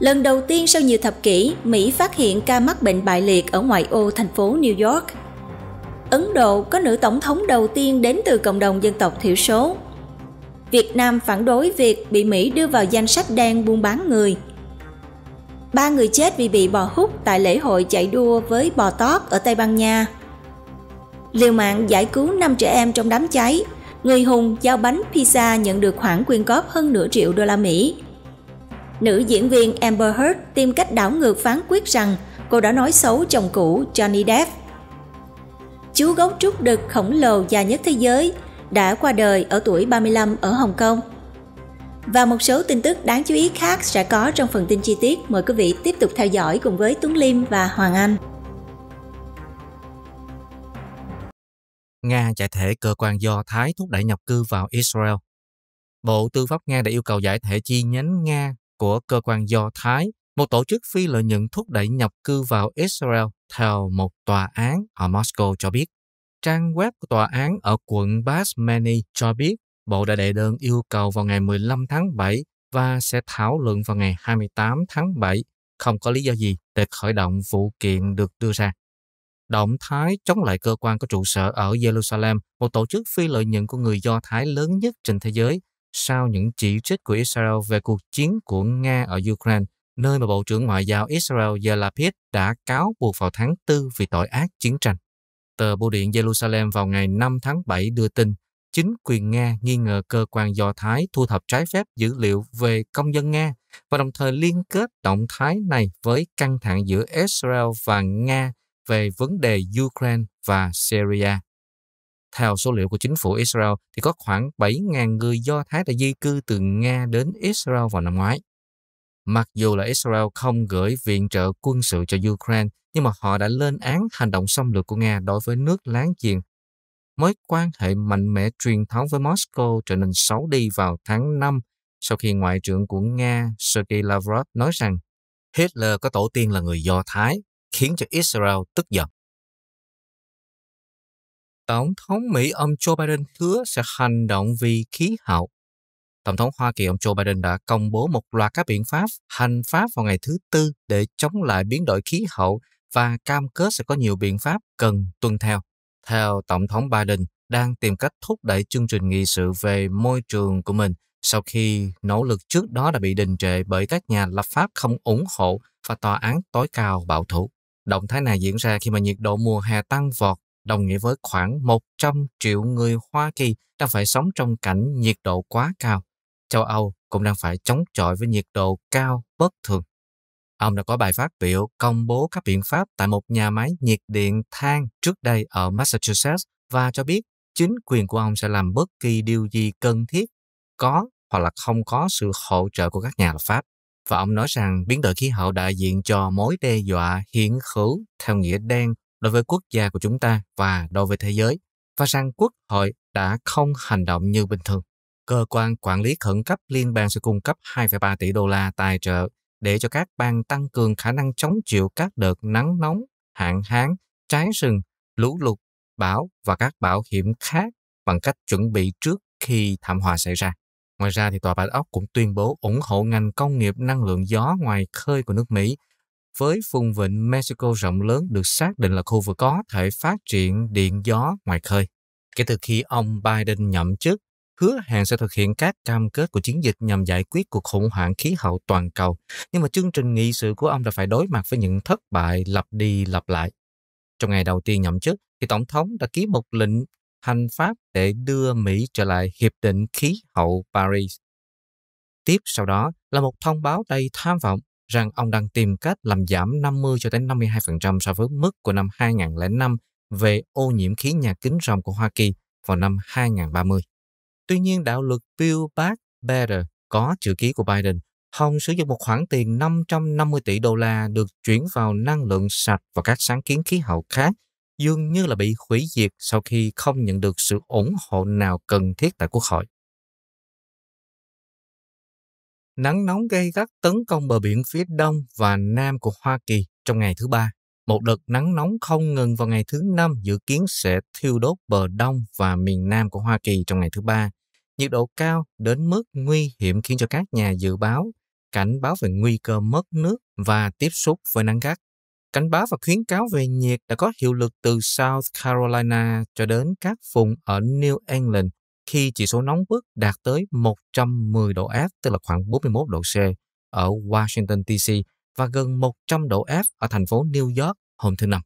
lần đầu tiên sau nhiều thập kỷ, Mỹ phát hiện ca mắc bệnh bại liệt ở ngoại ô thành phố New York. Ấn Độ có nữ tổng thống đầu tiên đến từ cộng đồng dân tộc thiểu số. Việt Nam phản đối việc bị Mỹ đưa vào danh sách đen buôn bán người. Ba người chết vì bị bò hút tại lễ hội chạy đua với bò tót ở Tây Ban Nha. Liều mạng giải cứu 5 trẻ em trong đám cháy, người hùng giao bánh pizza nhận được khoản quyên góp hơn nửa triệu đô la Mỹ nữ diễn viên Amber Heard tìm cách đảo ngược phán quyết rằng cô đã nói xấu chồng cũ Johnny Depp. Chú gấu trúc đực khổng lồ già nhất thế giới đã qua đời ở tuổi 35 ở Hồng Kông. Và một số tin tức đáng chú ý khác sẽ có trong phần tin chi tiết. Mời quý vị tiếp tục theo dõi cùng với Tuấn Liêm và Hoàng Anh. Nga giải thể cơ quan do Thái thúc đẩy nhập cư vào Israel. Bộ Tư pháp Nga đã yêu cầu giải thể chi nhánh Nga của cơ quan Do Thái, một tổ chức phi lợi nhuận thúc đẩy nhập cư vào Israel theo một tòa án ở Moscow cho biết. Trang web của tòa án ở quận Basmani cho biết Bộ đã đệ đơn yêu cầu vào ngày 15 tháng 7 và sẽ thảo luận vào ngày 28 tháng 7, không có lý do gì để khởi động vụ kiện được đưa ra. Động thái chống lại cơ quan có trụ sở ở Jerusalem, một tổ chức phi lợi nhuận của người Do Thái lớn nhất trên thế giới, sau những chỉ trích của Israel về cuộc chiến của Nga ở Ukraine, nơi mà Bộ trưởng Ngoại giao Israel Yalapid đã cáo buộc vào tháng 4 vì tội ác chiến tranh. Tờ Bưu điện Jerusalem vào ngày 5 tháng 7 đưa tin chính quyền Nga nghi ngờ cơ quan Do Thái thu thập trái phép dữ liệu về công dân Nga và đồng thời liên kết động thái này với căng thẳng giữa Israel và Nga về vấn đề Ukraine và Syria. Theo số liệu của chính phủ Israel, thì có khoảng 7.000 người Do Thái đã di cư từ Nga đến Israel vào năm ngoái. Mặc dù là Israel không gửi viện trợ quân sự cho Ukraine, nhưng mà họ đã lên án hành động xâm lược của Nga đối với nước láng giềng. Mối quan hệ mạnh mẽ truyền thống với Moscow trở nên xấu đi vào tháng 5 sau khi Ngoại trưởng của Nga Sergei Lavrov nói rằng Hitler có tổ tiên là người Do Thái, khiến cho Israel tức giận. Tổng thống Mỹ ông Joe Biden hứa sẽ hành động vì khí hậu. Tổng thống Hoa Kỳ ông Joe Biden đã công bố một loạt các biện pháp hành pháp vào ngày thứ Tư để chống lại biến đổi khí hậu và cam kết sẽ có nhiều biện pháp cần tuân theo. Theo Tổng thống Biden, đang tìm cách thúc đẩy chương trình nghị sự về môi trường của mình sau khi nỗ lực trước đó đã bị đình trệ bởi các nhà lập pháp không ủng hộ và tòa án tối cao bảo thủ. Động thái này diễn ra khi mà nhiệt độ mùa hè tăng vọt đồng nghĩa với khoảng 100 triệu người Hoa Kỳ đang phải sống trong cảnh nhiệt độ quá cao. Châu Âu cũng đang phải chống chọi với nhiệt độ cao bất thường. Ông đã có bài phát biểu công bố các biện pháp tại một nhà máy nhiệt điện than trước đây ở Massachusetts và cho biết chính quyền của ông sẽ làm bất kỳ điều gì cần thiết có hoặc là không có sự hỗ trợ của các nhà lập pháp. Và ông nói rằng biến đổi khí hậu đại diện cho mối đe dọa hiện hữu theo nghĩa đen đối với quốc gia của chúng ta và đối với thế giới, và rằng quốc hội đã không hành động như bình thường. Cơ quan quản lý khẩn cấp liên bang sẽ cung cấp 2,3 tỷ đô la tài trợ để cho các bang tăng cường khả năng chống chịu các đợt nắng nóng, hạn hán, cháy rừng, lũ lụt, bão và các bảo hiểm khác bằng cách chuẩn bị trước khi thảm họa xảy ra. Ngoài ra, thì Tòa Bạch Ốc cũng tuyên bố ủng hộ ngành công nghiệp năng lượng gió ngoài khơi của nước Mỹ với vùng vịnh Mexico rộng lớn được xác định là khu vực có thể phát triển điện gió ngoài khơi. Kể từ khi ông Biden nhậm chức, hứa hẹn sẽ thực hiện các cam kết của chiến dịch nhằm giải quyết cuộc khủng hoảng khí hậu toàn cầu. Nhưng mà chương trình nghị sự của ông đã phải đối mặt với những thất bại lặp đi lặp lại. Trong ngày đầu tiên nhậm chức, thì Tổng thống đã ký một lệnh hành pháp để đưa Mỹ trở lại Hiệp định Khí hậu Paris. Tiếp sau đó là một thông báo đầy tham vọng rằng ông đang tìm cách làm giảm 50 cho đến 52% so với mức của năm 2005 về ô nhiễm khí nhà kính ròng của Hoa Kỳ vào năm 2030. Tuy nhiên, đạo luật Build Back Better có chữ ký của Biden không sử dụng một khoản tiền 550 tỷ đô la được chuyển vào năng lượng sạch và các sáng kiến khí hậu khác, dường như là bị hủy diệt sau khi không nhận được sự ủng hộ nào cần thiết tại Quốc hội nắng nóng gây gắt tấn công bờ biển phía đông và nam của Hoa Kỳ trong ngày thứ ba. Một đợt nắng nóng không ngừng vào ngày thứ năm dự kiến sẽ thiêu đốt bờ đông và miền nam của Hoa Kỳ trong ngày thứ ba. Nhiệt độ cao đến mức nguy hiểm khiến cho các nhà dự báo cảnh báo về nguy cơ mất nước và tiếp xúc với nắng gắt. Cảnh báo và khuyến cáo về nhiệt đã có hiệu lực từ South Carolina cho đến các vùng ở New England khi chỉ số nóng bức đạt tới 110 độ F, tức là khoảng 41 độ C ở Washington DC và gần 100 độ F ở thành phố New York hôm thứ Năm.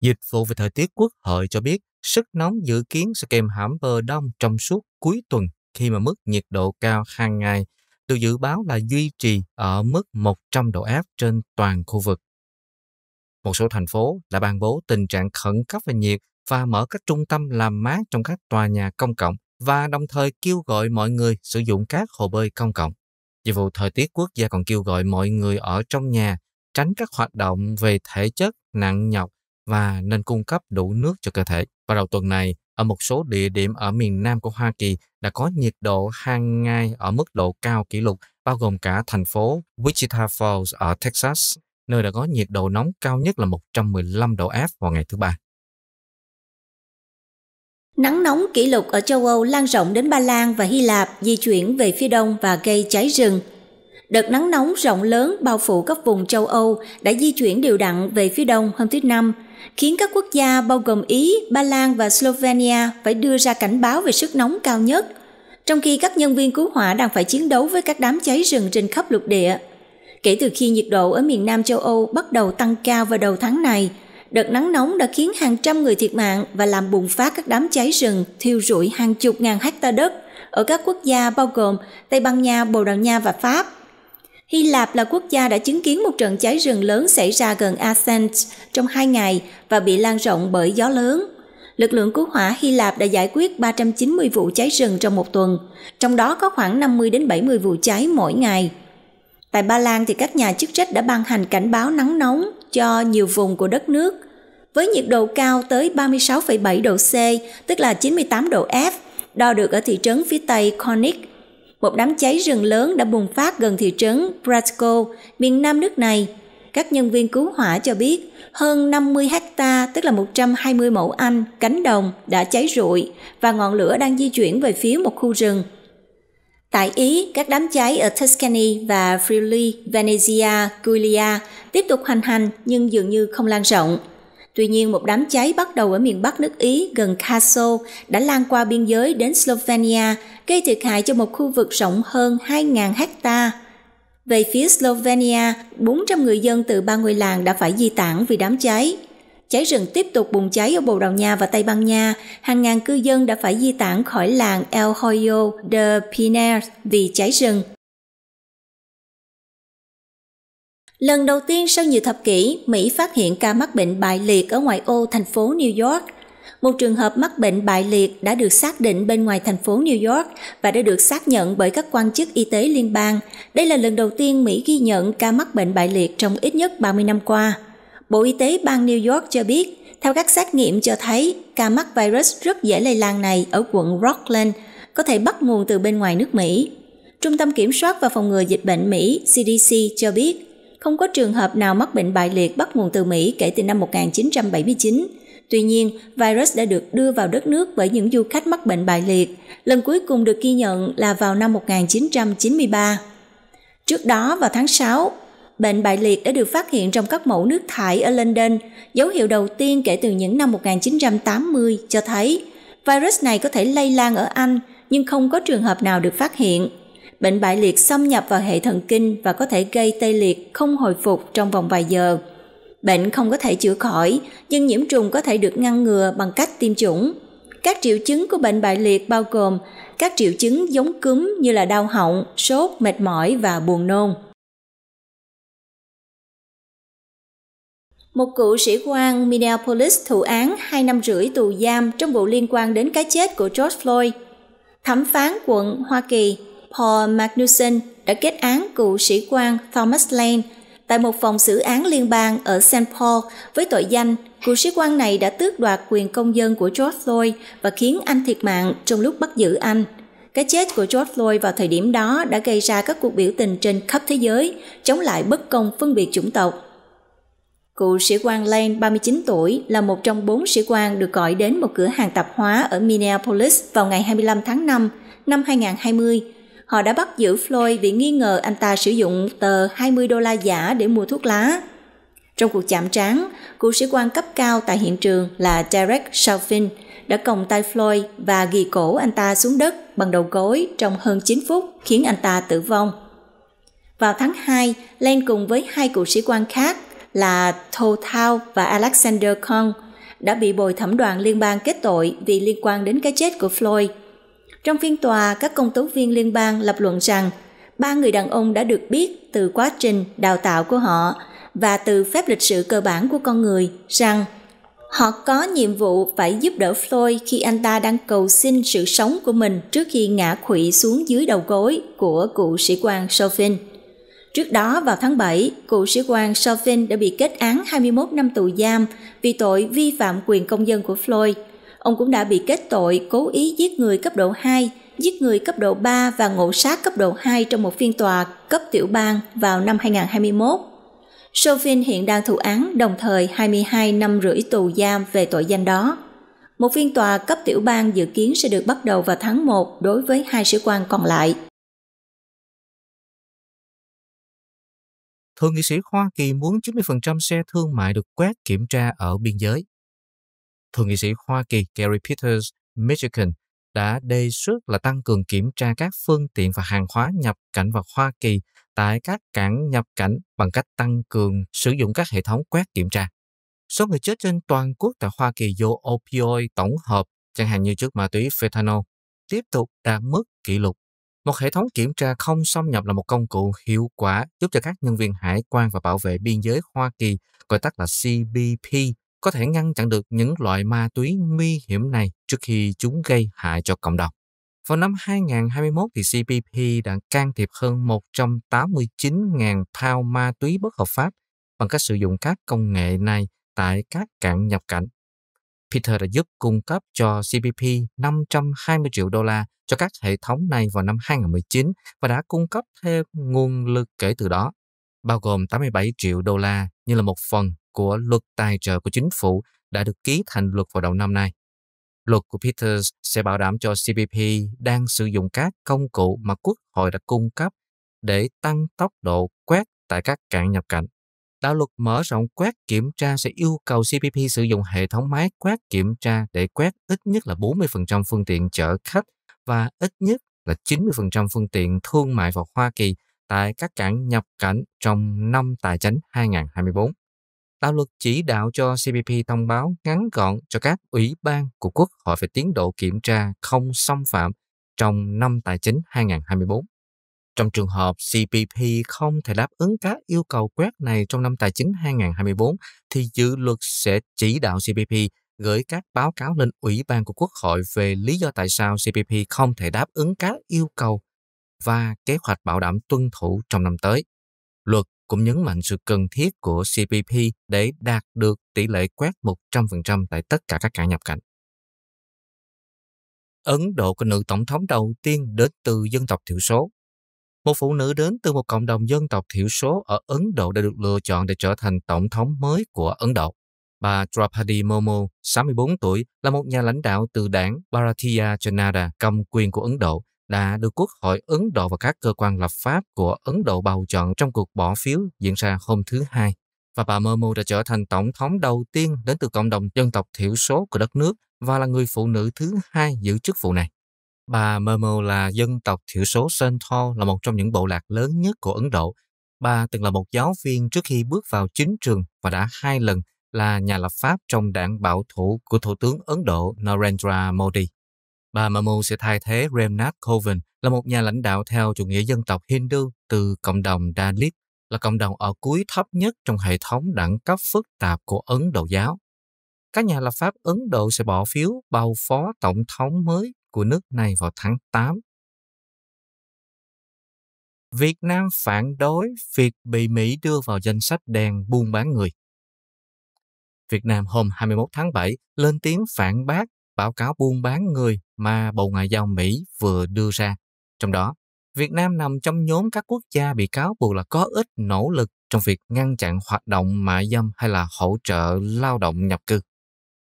Dịch vụ về thời tiết quốc hội cho biết sức nóng dự kiến sẽ kèm hãm bờ đông trong suốt cuối tuần khi mà mức nhiệt độ cao hàng ngày được dự báo là duy trì ở mức 100 độ F trên toàn khu vực. Một số thành phố đã ban bố tình trạng khẩn cấp về nhiệt và mở các trung tâm làm mát trong các tòa nhà công cộng và đồng thời kêu gọi mọi người sử dụng các hồ bơi công cộng. Dịch vụ thời tiết quốc gia còn kêu gọi mọi người ở trong nhà tránh các hoạt động về thể chất nặng nhọc và nên cung cấp đủ nước cho cơ thể. Vào đầu tuần này, ở một số địa điểm ở miền Nam của Hoa Kỳ đã có nhiệt độ hàng ngày ở mức độ cao kỷ lục, bao gồm cả thành phố Wichita Falls ở Texas, nơi đã có nhiệt độ nóng cao nhất là 115 độ F vào ngày thứ ba. Nắng nóng kỷ lục ở châu Âu lan rộng đến Ba Lan và Hy Lạp di chuyển về phía đông và gây cháy rừng. Đợt nắng nóng rộng lớn bao phủ các vùng châu Âu đã di chuyển đều đặn về phía đông hôm thứ Năm, khiến các quốc gia bao gồm Ý, Ba Lan và Slovenia phải đưa ra cảnh báo về sức nóng cao nhất, trong khi các nhân viên cứu hỏa đang phải chiến đấu với các đám cháy rừng trên khắp lục địa. Kể từ khi nhiệt độ ở miền Nam châu Âu bắt đầu tăng cao vào đầu tháng này – đợt nắng nóng đã khiến hàng trăm người thiệt mạng và làm bùng phát các đám cháy rừng thiêu rụi hàng chục ngàn hecta đất ở các quốc gia bao gồm Tây Ban Nha, Bồ Đào Nha và Pháp. Hy Lạp là quốc gia đã chứng kiến một trận cháy rừng lớn xảy ra gần Athens trong hai ngày và bị lan rộng bởi gió lớn. Lực lượng cứu hỏa Hy Lạp đã giải quyết 390 vụ cháy rừng trong một tuần, trong đó có khoảng 50 đến 70 vụ cháy mỗi ngày. Tại Ba Lan thì các nhà chức trách đã ban hành cảnh báo nắng nóng cho nhiều vùng của đất nước. Với nhiệt độ cao tới 36,7 độ C, tức là 98 độ F, đo được ở thị trấn phía tây Konik. một đám cháy rừng lớn đã bùng phát gần thị trấn Bratsko, miền nam nước này. Các nhân viên cứu hỏa cho biết hơn 50 hecta tức là 120 mẫu anh, cánh đồng đã cháy rụi và ngọn lửa đang di chuyển về phía một khu rừng – Tại Ý, các đám cháy ở Tuscany và Friuli, Venezia, Giulia tiếp tục hoành hành nhưng dường như không lan rộng. Tuy nhiên, một đám cháy bắt đầu ở miền Bắc nước Ý gần Caso đã lan qua biên giới đến Slovenia, gây thiệt hại cho một khu vực rộng hơn 2.000 hecta. Về phía Slovenia, 400 người dân từ ba ngôi làng đã phải di tản vì đám cháy. Cháy rừng tiếp tục bùng cháy ở Bồ Đào Nha và Tây Ban Nha. Hàng ngàn cư dân đã phải di tản khỏi làng El Hoyo de Pinar vì cháy rừng. Lần đầu tiên sau nhiều thập kỷ, Mỹ phát hiện ca mắc bệnh bại liệt ở ngoại ô thành phố New York. Một trường hợp mắc bệnh bại liệt đã được xác định bên ngoài thành phố New York và đã được xác nhận bởi các quan chức y tế liên bang. Đây là lần đầu tiên Mỹ ghi nhận ca mắc bệnh bại liệt trong ít nhất 30 năm qua. Bộ Y tế bang New York cho biết, theo các xét nghiệm cho thấy, ca mắc virus rất dễ lây lan này ở quận Rockland có thể bắt nguồn từ bên ngoài nước Mỹ. Trung tâm Kiểm soát và Phòng ngừa Dịch bệnh Mỹ CDC cho biết, không có trường hợp nào mắc bệnh bại liệt bắt nguồn từ Mỹ kể từ năm 1979. Tuy nhiên, virus đã được đưa vào đất nước bởi những du khách mắc bệnh bại liệt, lần cuối cùng được ghi nhận là vào năm 1993. Trước đó vào tháng 6, bệnh bại liệt đã được phát hiện trong các mẫu nước thải ở London, dấu hiệu đầu tiên kể từ những năm 1980 cho thấy virus này có thể lây lan ở Anh nhưng không có trường hợp nào được phát hiện. Bệnh bại liệt xâm nhập vào hệ thần kinh và có thể gây tê liệt không hồi phục trong vòng vài giờ. Bệnh không có thể chữa khỏi, nhưng nhiễm trùng có thể được ngăn ngừa bằng cách tiêm chủng. Các triệu chứng của bệnh bại liệt bao gồm các triệu chứng giống cúm như là đau họng, sốt, mệt mỏi và buồn nôn. một cựu sĩ quan Minneapolis thụ án 2 năm rưỡi tù giam trong vụ liên quan đến cái chết của George Floyd. Thẩm phán quận Hoa Kỳ Paul Magnuson đã kết án cựu sĩ quan Thomas Lane tại một phòng xử án liên bang ở St. Paul với tội danh cựu sĩ quan này đã tước đoạt quyền công dân của George Floyd và khiến anh thiệt mạng trong lúc bắt giữ anh. Cái chết của George Floyd vào thời điểm đó đã gây ra các cuộc biểu tình trên khắp thế giới chống lại bất công phân biệt chủng tộc Cựu sĩ quan Lane, 39 tuổi, là một trong bốn sĩ quan được gọi đến một cửa hàng tạp hóa ở Minneapolis vào ngày 25 tháng 5 năm 2020. Họ đã bắt giữ Floyd vì nghi ngờ anh ta sử dụng tờ 20 đô la giả để mua thuốc lá. Trong cuộc chạm trán, cựu sĩ quan cấp cao tại hiện trường là Derek Chauvin đã còng tay Floyd và ghi cổ anh ta xuống đất bằng đầu gối trong hơn 9 phút khiến anh ta tử vong. Vào tháng 2, Lane cùng với hai cựu sĩ quan khác – là Thô Thao và Alexander Kong đã bị bồi thẩm đoàn liên bang kết tội vì liên quan đến cái chết của Floyd. Trong phiên tòa, các công tố viên liên bang lập luận rằng ba người đàn ông đã được biết từ quá trình đào tạo của họ và từ phép lịch sử cơ bản của con người rằng họ có nhiệm vụ phải giúp đỡ Floyd khi anh ta đang cầu xin sự sống của mình trước khi ngã khuỵu xuống dưới đầu gối của cựu sĩ quan Chauvin. Trước đó vào tháng 7, cựu sĩ quan Chauvin đã bị kết án 21 năm tù giam vì tội vi phạm quyền công dân của Floyd. Ông cũng đã bị kết tội cố ý giết người cấp độ 2, giết người cấp độ 3 và ngộ sát cấp độ 2 trong một phiên tòa cấp tiểu bang vào năm 2021. Chauvin hiện đang thụ án đồng thời 22 năm rưỡi tù giam về tội danh đó. Một phiên tòa cấp tiểu bang dự kiến sẽ được bắt đầu vào tháng 1 đối với hai sĩ quan còn lại. thượng nghị sĩ Hoa Kỳ muốn 90% xe thương mại được quét kiểm tra ở biên giới. Thượng nghị sĩ Hoa Kỳ Gary Peters, Michigan, đã đề xuất là tăng cường kiểm tra các phương tiện và hàng hóa nhập cảnh vào Hoa Kỳ tại các cảng nhập cảnh bằng cách tăng cường sử dụng các hệ thống quét kiểm tra. Số người chết trên toàn quốc tại Hoa Kỳ do opioid tổng hợp, chẳng hạn như chất ma túy fentanyl, tiếp tục đạt mức kỷ lục một hệ thống kiểm tra không xâm nhập là một công cụ hiệu quả giúp cho các nhân viên hải quan và bảo vệ biên giới Hoa Kỳ, gọi tắt là CBP, có thể ngăn chặn được những loại ma túy nguy hiểm này trước khi chúng gây hại cho cộng đồng. Vào năm 2021, thì CBP đã can thiệp hơn 189.000 pound ma túy bất hợp pháp bằng cách sử dụng các công nghệ này tại các cảng nhập cảnh. Peter đã giúp cung cấp cho CBP 520 triệu đô la cho các hệ thống này vào năm 2019 và đã cung cấp thêm nguồn lực kể từ đó, bao gồm 87 triệu đô la như là một phần của luật tài trợ của chính phủ đã được ký thành luật vào đầu năm nay. Luật của Peters sẽ bảo đảm cho CBP đang sử dụng các công cụ mà Quốc hội đã cung cấp để tăng tốc độ quét tại các cảng nhập cảnh đạo luật mở rộng quét kiểm tra sẽ yêu cầu CPP sử dụng hệ thống máy quét kiểm tra để quét ít nhất là 40% phương tiện chở khách và ít nhất là 90% phương tiện thương mại vào Hoa Kỳ tại các cảng nhập cảnh trong năm tài chính 2024. Đạo luật chỉ đạo cho CPP thông báo ngắn gọn cho các ủy ban của Quốc hội về tiến độ kiểm tra không xâm phạm trong năm tài chính 2024. Trong trường hợp CPP không thể đáp ứng các yêu cầu quét này trong năm tài chính 2024, thì dự luật sẽ chỉ đạo CPP gửi các báo cáo lên Ủy ban của Quốc hội về lý do tại sao CPP không thể đáp ứng các yêu cầu và kế hoạch bảo đảm tuân thủ trong năm tới. Luật cũng nhấn mạnh sự cần thiết của CPP để đạt được tỷ lệ quét 100% tại tất cả các cảng nhập cảnh. Ấn Độ có nữ tổng thống đầu tiên đến từ dân tộc thiểu số một phụ nữ đến từ một cộng đồng dân tộc thiểu số ở Ấn Độ đã được lựa chọn để trở thành tổng thống mới của Ấn Độ. Bà Draupadi MoMo, 64 tuổi, là một nhà lãnh đạo từ đảng Bharatiya Janata cầm quyền của Ấn Độ, đã được Quốc hội Ấn Độ và các cơ quan lập pháp của Ấn Độ bầu chọn trong cuộc bỏ phiếu diễn ra hôm thứ Hai. Và bà MoMo đã trở thành tổng thống đầu tiên đến từ cộng đồng dân tộc thiểu số của đất nước và là người phụ nữ thứ hai giữ chức vụ này. Bà Mermal là dân tộc thiểu số Sentho là một trong những bộ lạc lớn nhất của Ấn Độ. Bà từng là một giáo viên trước khi bước vào chính trường và đã hai lần là nhà lập pháp trong đảng bảo thủ của Thủ tướng Ấn Độ Narendra Modi. Bà Mamu sẽ thay thế Ramnath Kovind là một nhà lãnh đạo theo chủ nghĩa dân tộc Hindu từ cộng đồng Dalit, là cộng đồng ở cuối thấp nhất trong hệ thống đẳng cấp phức tạp của Ấn Độ giáo. Các nhà lập pháp Ấn Độ sẽ bỏ phiếu bầu phó tổng thống mới của nước này vào tháng 8. Việt Nam phản đối việc bị Mỹ đưa vào danh sách đen buôn bán người. Việt Nam hôm 21 tháng 7 lên tiếng phản bác báo cáo buôn bán người mà Bộ Ngoại giao Mỹ vừa đưa ra. Trong đó, Việt Nam nằm trong nhóm các quốc gia bị cáo buộc là có ít nỗ lực trong việc ngăn chặn hoạt động mại dâm hay là hỗ trợ lao động nhập cư.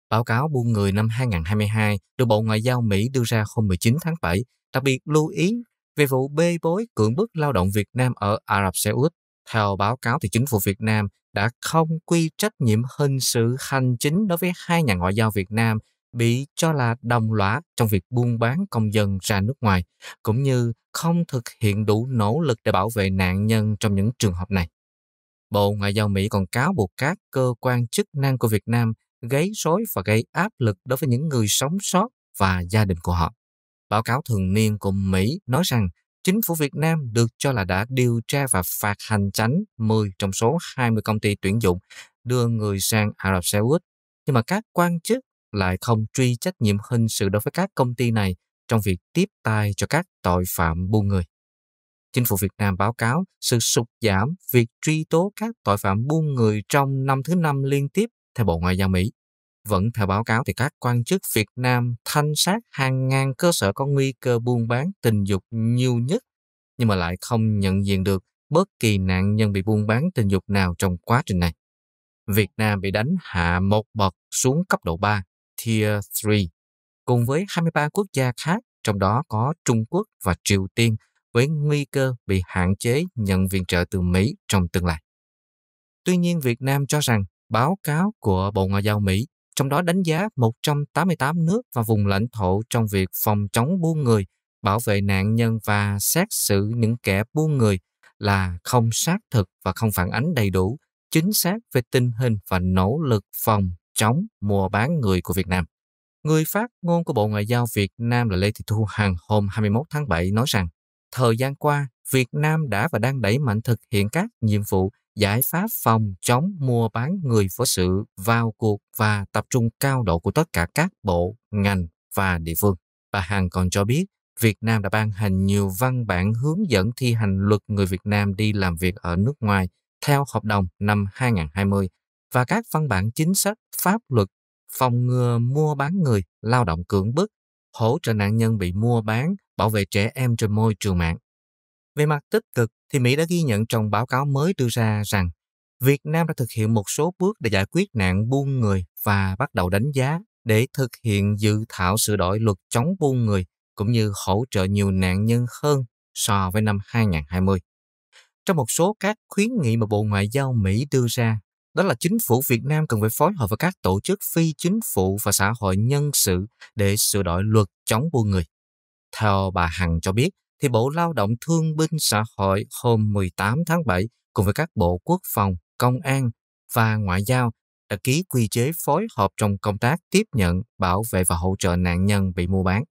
Báo cáo buôn người năm 2022 được Bộ Ngoại giao Mỹ đưa ra hôm 19 tháng 7, đặc biệt lưu ý về vụ bê bối cưỡng bức lao động Việt Nam ở Ả Rập Xê Út. Theo báo cáo thì chính phủ Việt Nam đã không quy trách nhiệm hình sự hành chính đối với hai nhà ngoại giao Việt Nam bị cho là đồng lõa trong việc buôn bán công dân ra nước ngoài, cũng như không thực hiện đủ nỗ lực để bảo vệ nạn nhân trong những trường hợp này. Bộ Ngoại giao Mỹ còn cáo buộc các cơ quan chức năng của Việt Nam gây rối và gây áp lực đối với những người sống sót và gia đình của họ. Báo cáo thường niên của Mỹ nói rằng chính phủ Việt Nam được cho là đã điều tra và phạt hành chánh 10 trong số 20 công ty tuyển dụng đưa người sang Ả Rập Xê Út. Nhưng mà các quan chức lại không truy trách nhiệm hình sự đối với các công ty này trong việc tiếp tay cho các tội phạm buôn người. Chính phủ Việt Nam báo cáo sự sụt giảm việc truy tố các tội phạm buôn người trong năm thứ năm liên tiếp theo Bộ Ngoại giao Mỹ. Vẫn theo báo cáo thì các quan chức Việt Nam thanh sát hàng ngàn cơ sở có nguy cơ buôn bán tình dục nhiều nhất nhưng mà lại không nhận diện được bất kỳ nạn nhân bị buôn bán tình dục nào trong quá trình này. Việt Nam bị đánh hạ một bậc xuống cấp độ 3, Tier 3, cùng với 23 quốc gia khác, trong đó có Trung Quốc và Triều Tiên, với nguy cơ bị hạn chế nhận viện trợ từ Mỹ trong tương lai. Tuy nhiên, Việt Nam cho rằng báo cáo của Bộ Ngoại giao Mỹ trong đó đánh giá 188 nước và vùng lãnh thổ trong việc phòng chống buôn người, bảo vệ nạn nhân và xét xử những kẻ buôn người là không xác thực và không phản ánh đầy đủ, chính xác về tình hình và nỗ lực phòng chống mua bán người của Việt Nam. Người phát ngôn của Bộ Ngoại giao Việt Nam là Lê Thị Thu Hằng hôm 21 tháng 7 nói rằng, thời gian qua, Việt Nam đã và đang đẩy mạnh thực hiện các nhiệm vụ giải pháp phòng chống mua bán người vô sự vào cuộc và tập trung cao độ của tất cả các bộ, ngành và địa phương. Bà Hằng còn cho biết, Việt Nam đã ban hành nhiều văn bản hướng dẫn thi hành luật người Việt Nam đi làm việc ở nước ngoài theo hợp đồng năm 2020 và các văn bản chính sách pháp luật phòng ngừa mua bán người, lao động cưỡng bức, hỗ trợ nạn nhân bị mua bán, bảo vệ trẻ em trên môi trường mạng. Về mặt tích cực thì Mỹ đã ghi nhận trong báo cáo mới đưa ra rằng Việt Nam đã thực hiện một số bước để giải quyết nạn buôn người và bắt đầu đánh giá để thực hiện dự thảo sửa đổi luật chống buôn người cũng như hỗ trợ nhiều nạn nhân hơn so với năm 2020. Trong một số các khuyến nghị mà Bộ Ngoại giao Mỹ đưa ra, đó là chính phủ Việt Nam cần phải phối hợp với các tổ chức phi chính phủ và xã hội nhân sự để sửa đổi luật chống buôn người. Theo bà Hằng cho biết, thì Bộ Lao động Thương binh Xã hội hôm 18 tháng 7 cùng với các Bộ Quốc phòng, Công an và Ngoại giao đã ký quy chế phối hợp trong công tác tiếp nhận, bảo vệ và hỗ trợ nạn nhân bị mua bán.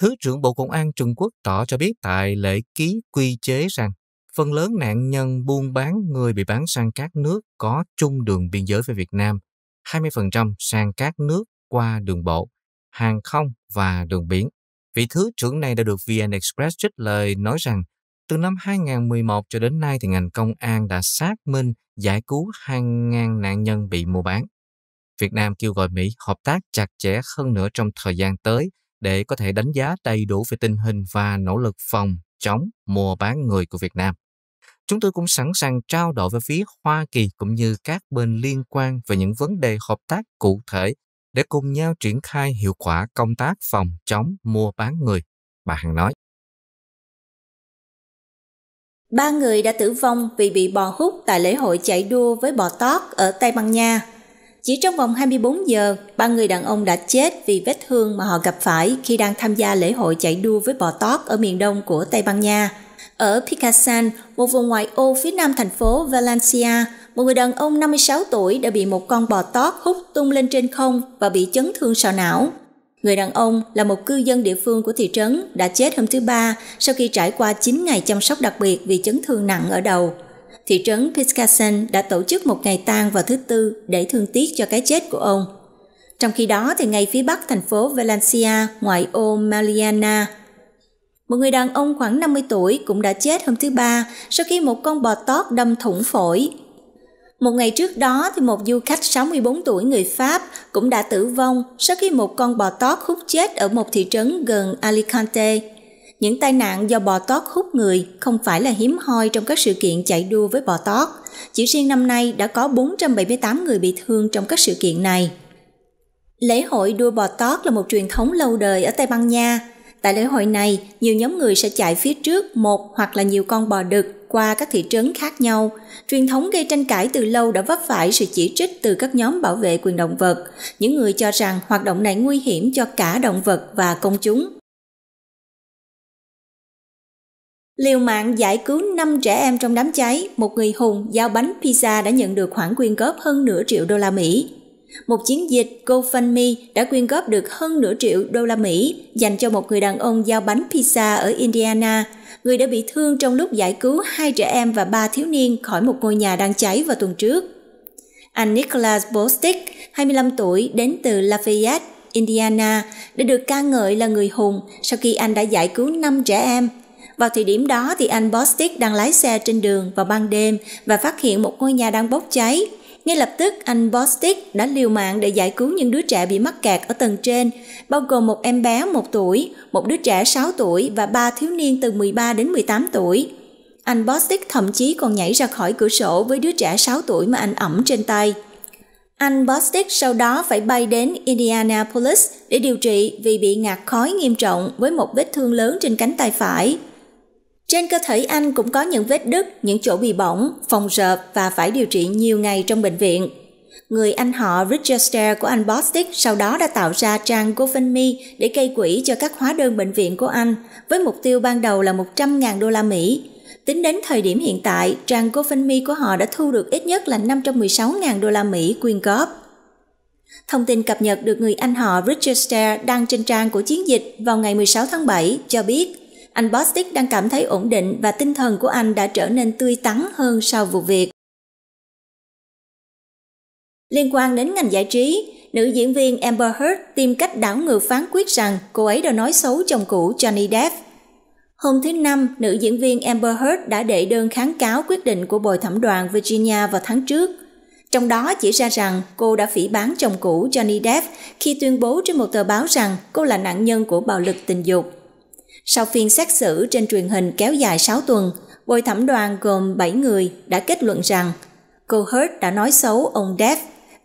Thứ trưởng Bộ Công an Trung Quốc tỏ cho biết tại lễ ký quy chế rằng phần lớn nạn nhân buôn bán người bị bán sang các nước có chung đường biên giới với Việt Nam, 20% sang các nước qua đường bộ, hàng không và đường biển. Vị thứ trưởng này đã được VN Express trích lời nói rằng từ năm 2011 cho đến nay thì ngành công an đã xác minh giải cứu hàng ngàn nạn nhân bị mua bán. Việt Nam kêu gọi Mỹ hợp tác chặt chẽ hơn nữa trong thời gian tới để có thể đánh giá đầy đủ về tình hình và nỗ lực phòng chống mua bán người của Việt Nam. Chúng tôi cũng sẵn sàng trao đổi với phía Hoa Kỳ cũng như các bên liên quan về những vấn đề hợp tác cụ thể để cùng nhau triển khai hiệu quả công tác phòng chống mua bán người, bà Hằng nói. Ba người đã tử vong vì bị bò hút tại lễ hội chạy đua với bò tót ở Tây Ban Nha. Chỉ trong vòng 24 giờ, ba người đàn ông đã chết vì vết thương mà họ gặp phải khi đang tham gia lễ hội chạy đua với bò tót ở miền đông của Tây Ban Nha. Ở Picasan, một vùng ngoại ô phía nam thành phố Valencia, một người đàn ông 56 tuổi đã bị một con bò tót hút tung lên trên không và bị chấn thương sọ não. Người đàn ông là một cư dân địa phương của thị trấn đã chết hôm thứ Ba sau khi trải qua 9 ngày chăm sóc đặc biệt vì chấn thương nặng ở đầu. Thị trấn Piscasson đã tổ chức một ngày tang vào thứ Tư để thương tiếc cho cái chết của ông. Trong khi đó thì ngay phía bắc thành phố Valencia, ngoại ô Mariana, một người đàn ông khoảng 50 tuổi cũng đã chết hôm thứ Ba sau khi một con bò tót đâm thủng phổi. Một ngày trước đó thì một du khách 64 tuổi người Pháp cũng đã tử vong sau khi một con bò tót hút chết ở một thị trấn gần Alicante. Những tai nạn do bò tót hút người không phải là hiếm hoi trong các sự kiện chạy đua với bò tót. Chỉ riêng năm nay đã có 478 người bị thương trong các sự kiện này. Lễ hội đua bò tót là một truyền thống lâu đời ở Tây Ban Nha. Tại lễ hội này, nhiều nhóm người sẽ chạy phía trước một hoặc là nhiều con bò đực qua các thị trấn khác nhau. Truyền thống gây tranh cãi từ lâu đã vấp phải sự chỉ trích từ các nhóm bảo vệ quyền động vật, những người cho rằng hoạt động này nguy hiểm cho cả động vật và công chúng. Liều mạng giải cứu 5 trẻ em trong đám cháy, một người hùng giao bánh pizza đã nhận được khoản quyên góp hơn nửa triệu đô la Mỹ. Một chiến dịch GoFundMe đã quyên góp được hơn nửa triệu đô la Mỹ dành cho một người đàn ông giao bánh pizza ở Indiana người đã bị thương trong lúc giải cứu hai trẻ em và ba thiếu niên khỏi một ngôi nhà đang cháy vào tuần trước. Anh Nicholas Bostick, 25 tuổi, đến từ Lafayette, Indiana, đã được ca ngợi là người hùng sau khi anh đã giải cứu 5 trẻ em. Vào thời điểm đó thì anh Bostick đang lái xe trên đường vào ban đêm và phát hiện một ngôi nhà đang bốc cháy. Ngay lập tức, anh Bostic đã liều mạng để giải cứu những đứa trẻ bị mắc kẹt ở tầng trên, bao gồm một em bé 1 tuổi, một đứa trẻ 6 tuổi và ba thiếu niên từ 13 đến 18 tuổi. Anh Bostic thậm chí còn nhảy ra khỏi cửa sổ với đứa trẻ 6 tuổi mà anh ẩm trên tay. Anh Bostic sau đó phải bay đến Indianapolis để điều trị vì bị ngạt khói nghiêm trọng với một vết thương lớn trên cánh tay phải – trên cơ thể anh cũng có những vết đứt, những chỗ bị bỏng, phòng rợp và phải điều trị nhiều ngày trong bệnh viện. Người anh họ Richard Stair của anh Bostic sau đó đã tạo ra trang GoFundMe để gây quỹ cho các hóa đơn bệnh viện của anh, với mục tiêu ban đầu là 100.000 đô la Mỹ. Tính đến thời điểm hiện tại, trang GoFundMe của họ đã thu được ít nhất là 516.000 đô la Mỹ quyên góp. Thông tin cập nhật được người anh họ Richard Stair đăng trên trang của chiến dịch vào ngày 16 tháng 7 cho biết anh Bostic đang cảm thấy ổn định và tinh thần của anh đã trở nên tươi tắn hơn sau vụ việc. Liên quan đến ngành giải trí, nữ diễn viên Amber Heard tìm cách đảo ngược phán quyết rằng cô ấy đã nói xấu chồng cũ Johnny Depp. Hôm thứ Năm, nữ diễn viên Amber Heard đã đệ đơn kháng cáo quyết định của bồi thẩm đoàn Virginia vào tháng trước. Trong đó chỉ ra rằng cô đã phỉ bán chồng cũ Johnny Depp khi tuyên bố trên một tờ báo rằng cô là nạn nhân của bạo lực tình dục. Sau phiên xét xử trên truyền hình kéo dài 6 tuần, bồi thẩm đoàn gồm 7 người đã kết luận rằng cô Hurt đã nói xấu ông Dev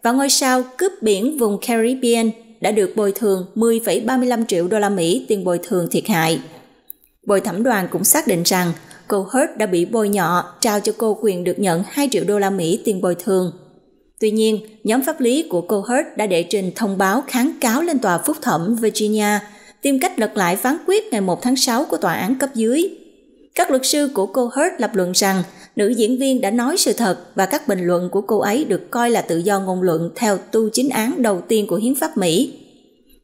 và ngôi sao cướp biển vùng Caribbean đã được bồi thường 10,35 triệu đô la Mỹ tiền bồi thường thiệt hại. Bồi thẩm đoàn cũng xác định rằng cô Hurt đã bị bôi nhọ trao cho cô quyền được nhận 2 triệu đô la Mỹ tiền bồi thường. Tuy nhiên, nhóm pháp lý của cô Hurt đã đệ trình thông báo kháng cáo lên tòa phúc thẩm Virginia – tìm cách lật lại phán quyết ngày 1 tháng 6 của tòa án cấp dưới. Các luật sư của cô Hurt lập luận rằng nữ diễn viên đã nói sự thật và các bình luận của cô ấy được coi là tự do ngôn luận theo tu chính án đầu tiên của hiến pháp Mỹ.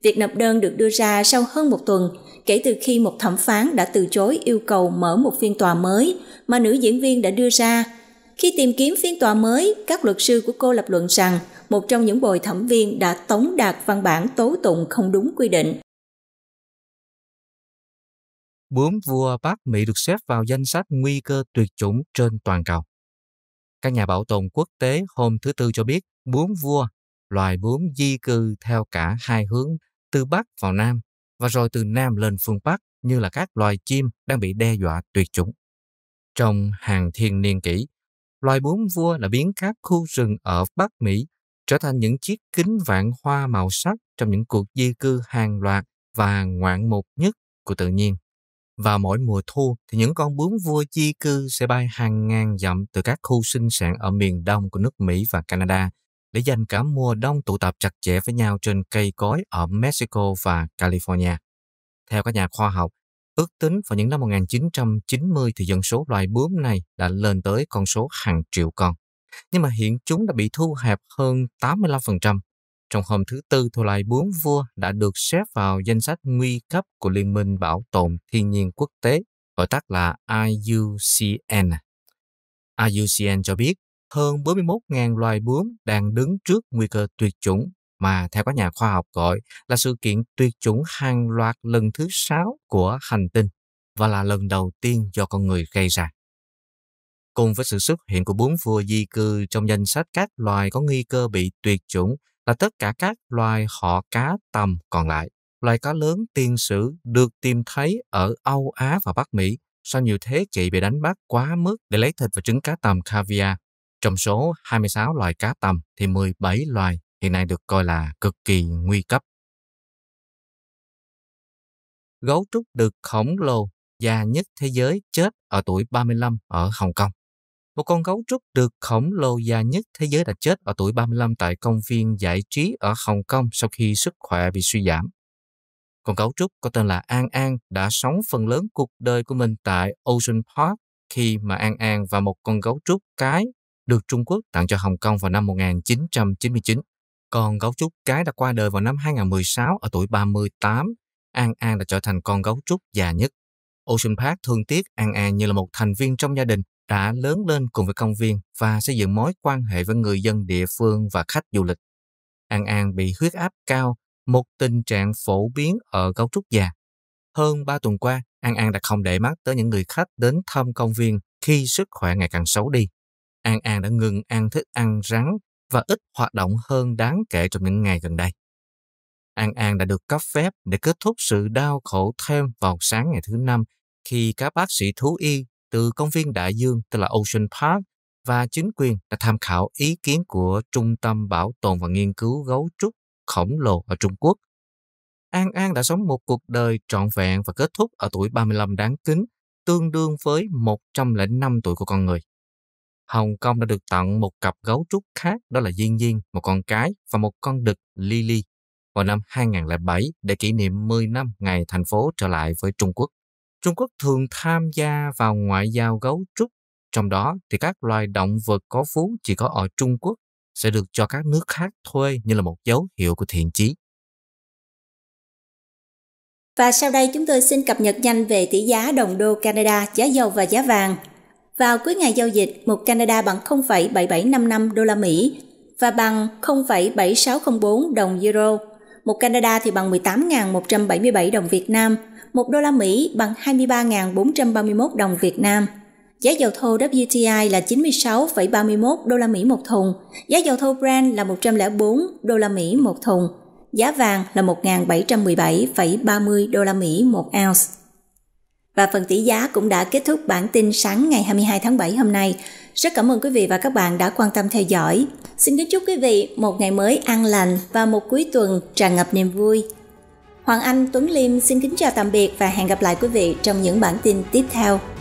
Việc nộp đơn được đưa ra sau hơn một tuần kể từ khi một thẩm phán đã từ chối yêu cầu mở một phiên tòa mới mà nữ diễn viên đã đưa ra. Khi tìm kiếm phiên tòa mới, các luật sư của cô lập luận rằng một trong những bồi thẩm viên đã tống đạt văn bản tố tụng không đúng quy định bướm vua Bắc Mỹ được xếp vào danh sách nguy cơ tuyệt chủng trên toàn cầu. Các nhà bảo tồn quốc tế hôm thứ Tư cho biết bướm vua, loài bướm di cư theo cả hai hướng từ Bắc vào Nam và rồi từ Nam lên phương Bắc như là các loài chim đang bị đe dọa tuyệt chủng. Trong hàng thiên niên kỷ, loài bướm vua đã biến các khu rừng ở Bắc Mỹ trở thành những chiếc kính vạn hoa màu sắc trong những cuộc di cư hàng loạt và ngoạn mục nhất của tự nhiên. Vào mỗi mùa thu thì những con bướm vua di cư sẽ bay hàng ngàn dặm từ các khu sinh sản ở miền đông của nước Mỹ và Canada để dành cả mùa đông tụ tập chặt chẽ với nhau trên cây cối ở Mexico và California. Theo các nhà khoa học, ước tính vào những năm 1990 thì dân số loài bướm này đã lên tới con số hàng triệu con. Nhưng mà hiện chúng đã bị thu hẹp hơn 85% trong hôm thứ Tư, thù lại bốn vua đã được xếp vào danh sách nguy cấp của Liên minh Bảo tồn Thiên nhiên Quốc tế, gọi tắt là IUCN. IUCN cho biết hơn 41.000 loài bướm đang đứng trước nguy cơ tuyệt chủng mà theo các nhà khoa học gọi là sự kiện tuyệt chủng hàng loạt lần thứ sáu của hành tinh và là lần đầu tiên do con người gây ra. Cùng với sự xuất hiện của bốn vua di cư trong danh sách các loài có nguy cơ bị tuyệt chủng là tất cả các loài họ cá tầm còn lại. Loài cá lớn tiên sử được tìm thấy ở Âu Á và Bắc Mỹ sau nhiều thế kỷ bị đánh bắt quá mức để lấy thịt và trứng cá tầm caviar. Trong số 26 loài cá tầm thì 17 loài hiện nay được coi là cực kỳ nguy cấp. Gấu trúc được khổng lồ già nhất thế giới chết ở tuổi 35 ở Hồng Kông. Một con gấu trúc được khổng lồ già nhất thế giới đã chết ở tuổi 35 tại công viên giải trí ở Hồng Kông sau khi sức khỏe bị suy giảm. Con gấu trúc có tên là An An đã sống phần lớn cuộc đời của mình tại Ocean Park khi mà An An và một con gấu trúc cái được Trung Quốc tặng cho Hồng Kông vào năm 1999. Con gấu trúc cái đã qua đời vào năm 2016 ở tuổi 38. An An đã trở thành con gấu trúc già nhất. Ocean Park thương tiếc An An như là một thành viên trong gia đình đã lớn lên cùng với công viên và xây dựng mối quan hệ với người dân địa phương và khách du lịch. An An bị huyết áp cao, một tình trạng phổ biến ở cấu trúc già. Hơn 3 tuần qua, An An đã không để mắt tới những người khách đến thăm công viên khi sức khỏe ngày càng xấu đi. An An đã ngừng ăn thức ăn rắn và ít hoạt động hơn đáng kể trong những ngày gần đây. An An đã được cấp phép để kết thúc sự đau khổ thêm vào sáng ngày thứ năm khi các bác sĩ thú y từ công viên đại dương tức là Ocean Park và chính quyền đã tham khảo ý kiến của Trung tâm Bảo tồn và Nghiên cứu Gấu trúc khổng lồ ở Trung Quốc. An An đã sống một cuộc đời trọn vẹn và kết thúc ở tuổi 35 đáng kính, tương đương với 105 tuổi của con người. Hồng Kông đã được tặng một cặp gấu trúc khác đó là Diên Diên, một con cái và một con đực Lily vào năm 2007 để kỷ niệm 10 năm ngày thành phố trở lại với Trung Quốc. Trung Quốc thường tham gia vào ngoại giao gấu trúc, trong đó thì các loài động vật có phú chỉ có ở Trung Quốc sẽ được cho các nước khác thuê như là một dấu hiệu của thiện chí. Và sau đây chúng tôi xin cập nhật nhanh về tỷ giá đồng đô Canada, giá dầu và giá vàng. Vào cuối ngày giao dịch, một Canada bằng 0,7755 đô la Mỹ và bằng 0,7604 đồng euro. Một Canada thì bằng 18.177 đồng Việt Nam – 1 đô la Mỹ bằng 23.431 đồng Việt Nam. Giá dầu thô WTI là 96,31 đô la Mỹ một thùng, giá dầu thô Brent là 104 đô la Mỹ một thùng, giá vàng là 1.717,30 đô la Mỹ một ounce. Và phần tỷ giá cũng đã kết thúc bản tin sáng ngày 22 tháng 7 hôm nay. Rất cảm ơn quý vị và các bạn đã quan tâm theo dõi. Xin kính chúc quý vị một ngày mới an lành và một cuối tuần tràn ngập niềm vui. Hoàng Anh, Tuấn Liêm xin kính chào tạm biệt và hẹn gặp lại quý vị trong những bản tin tiếp theo.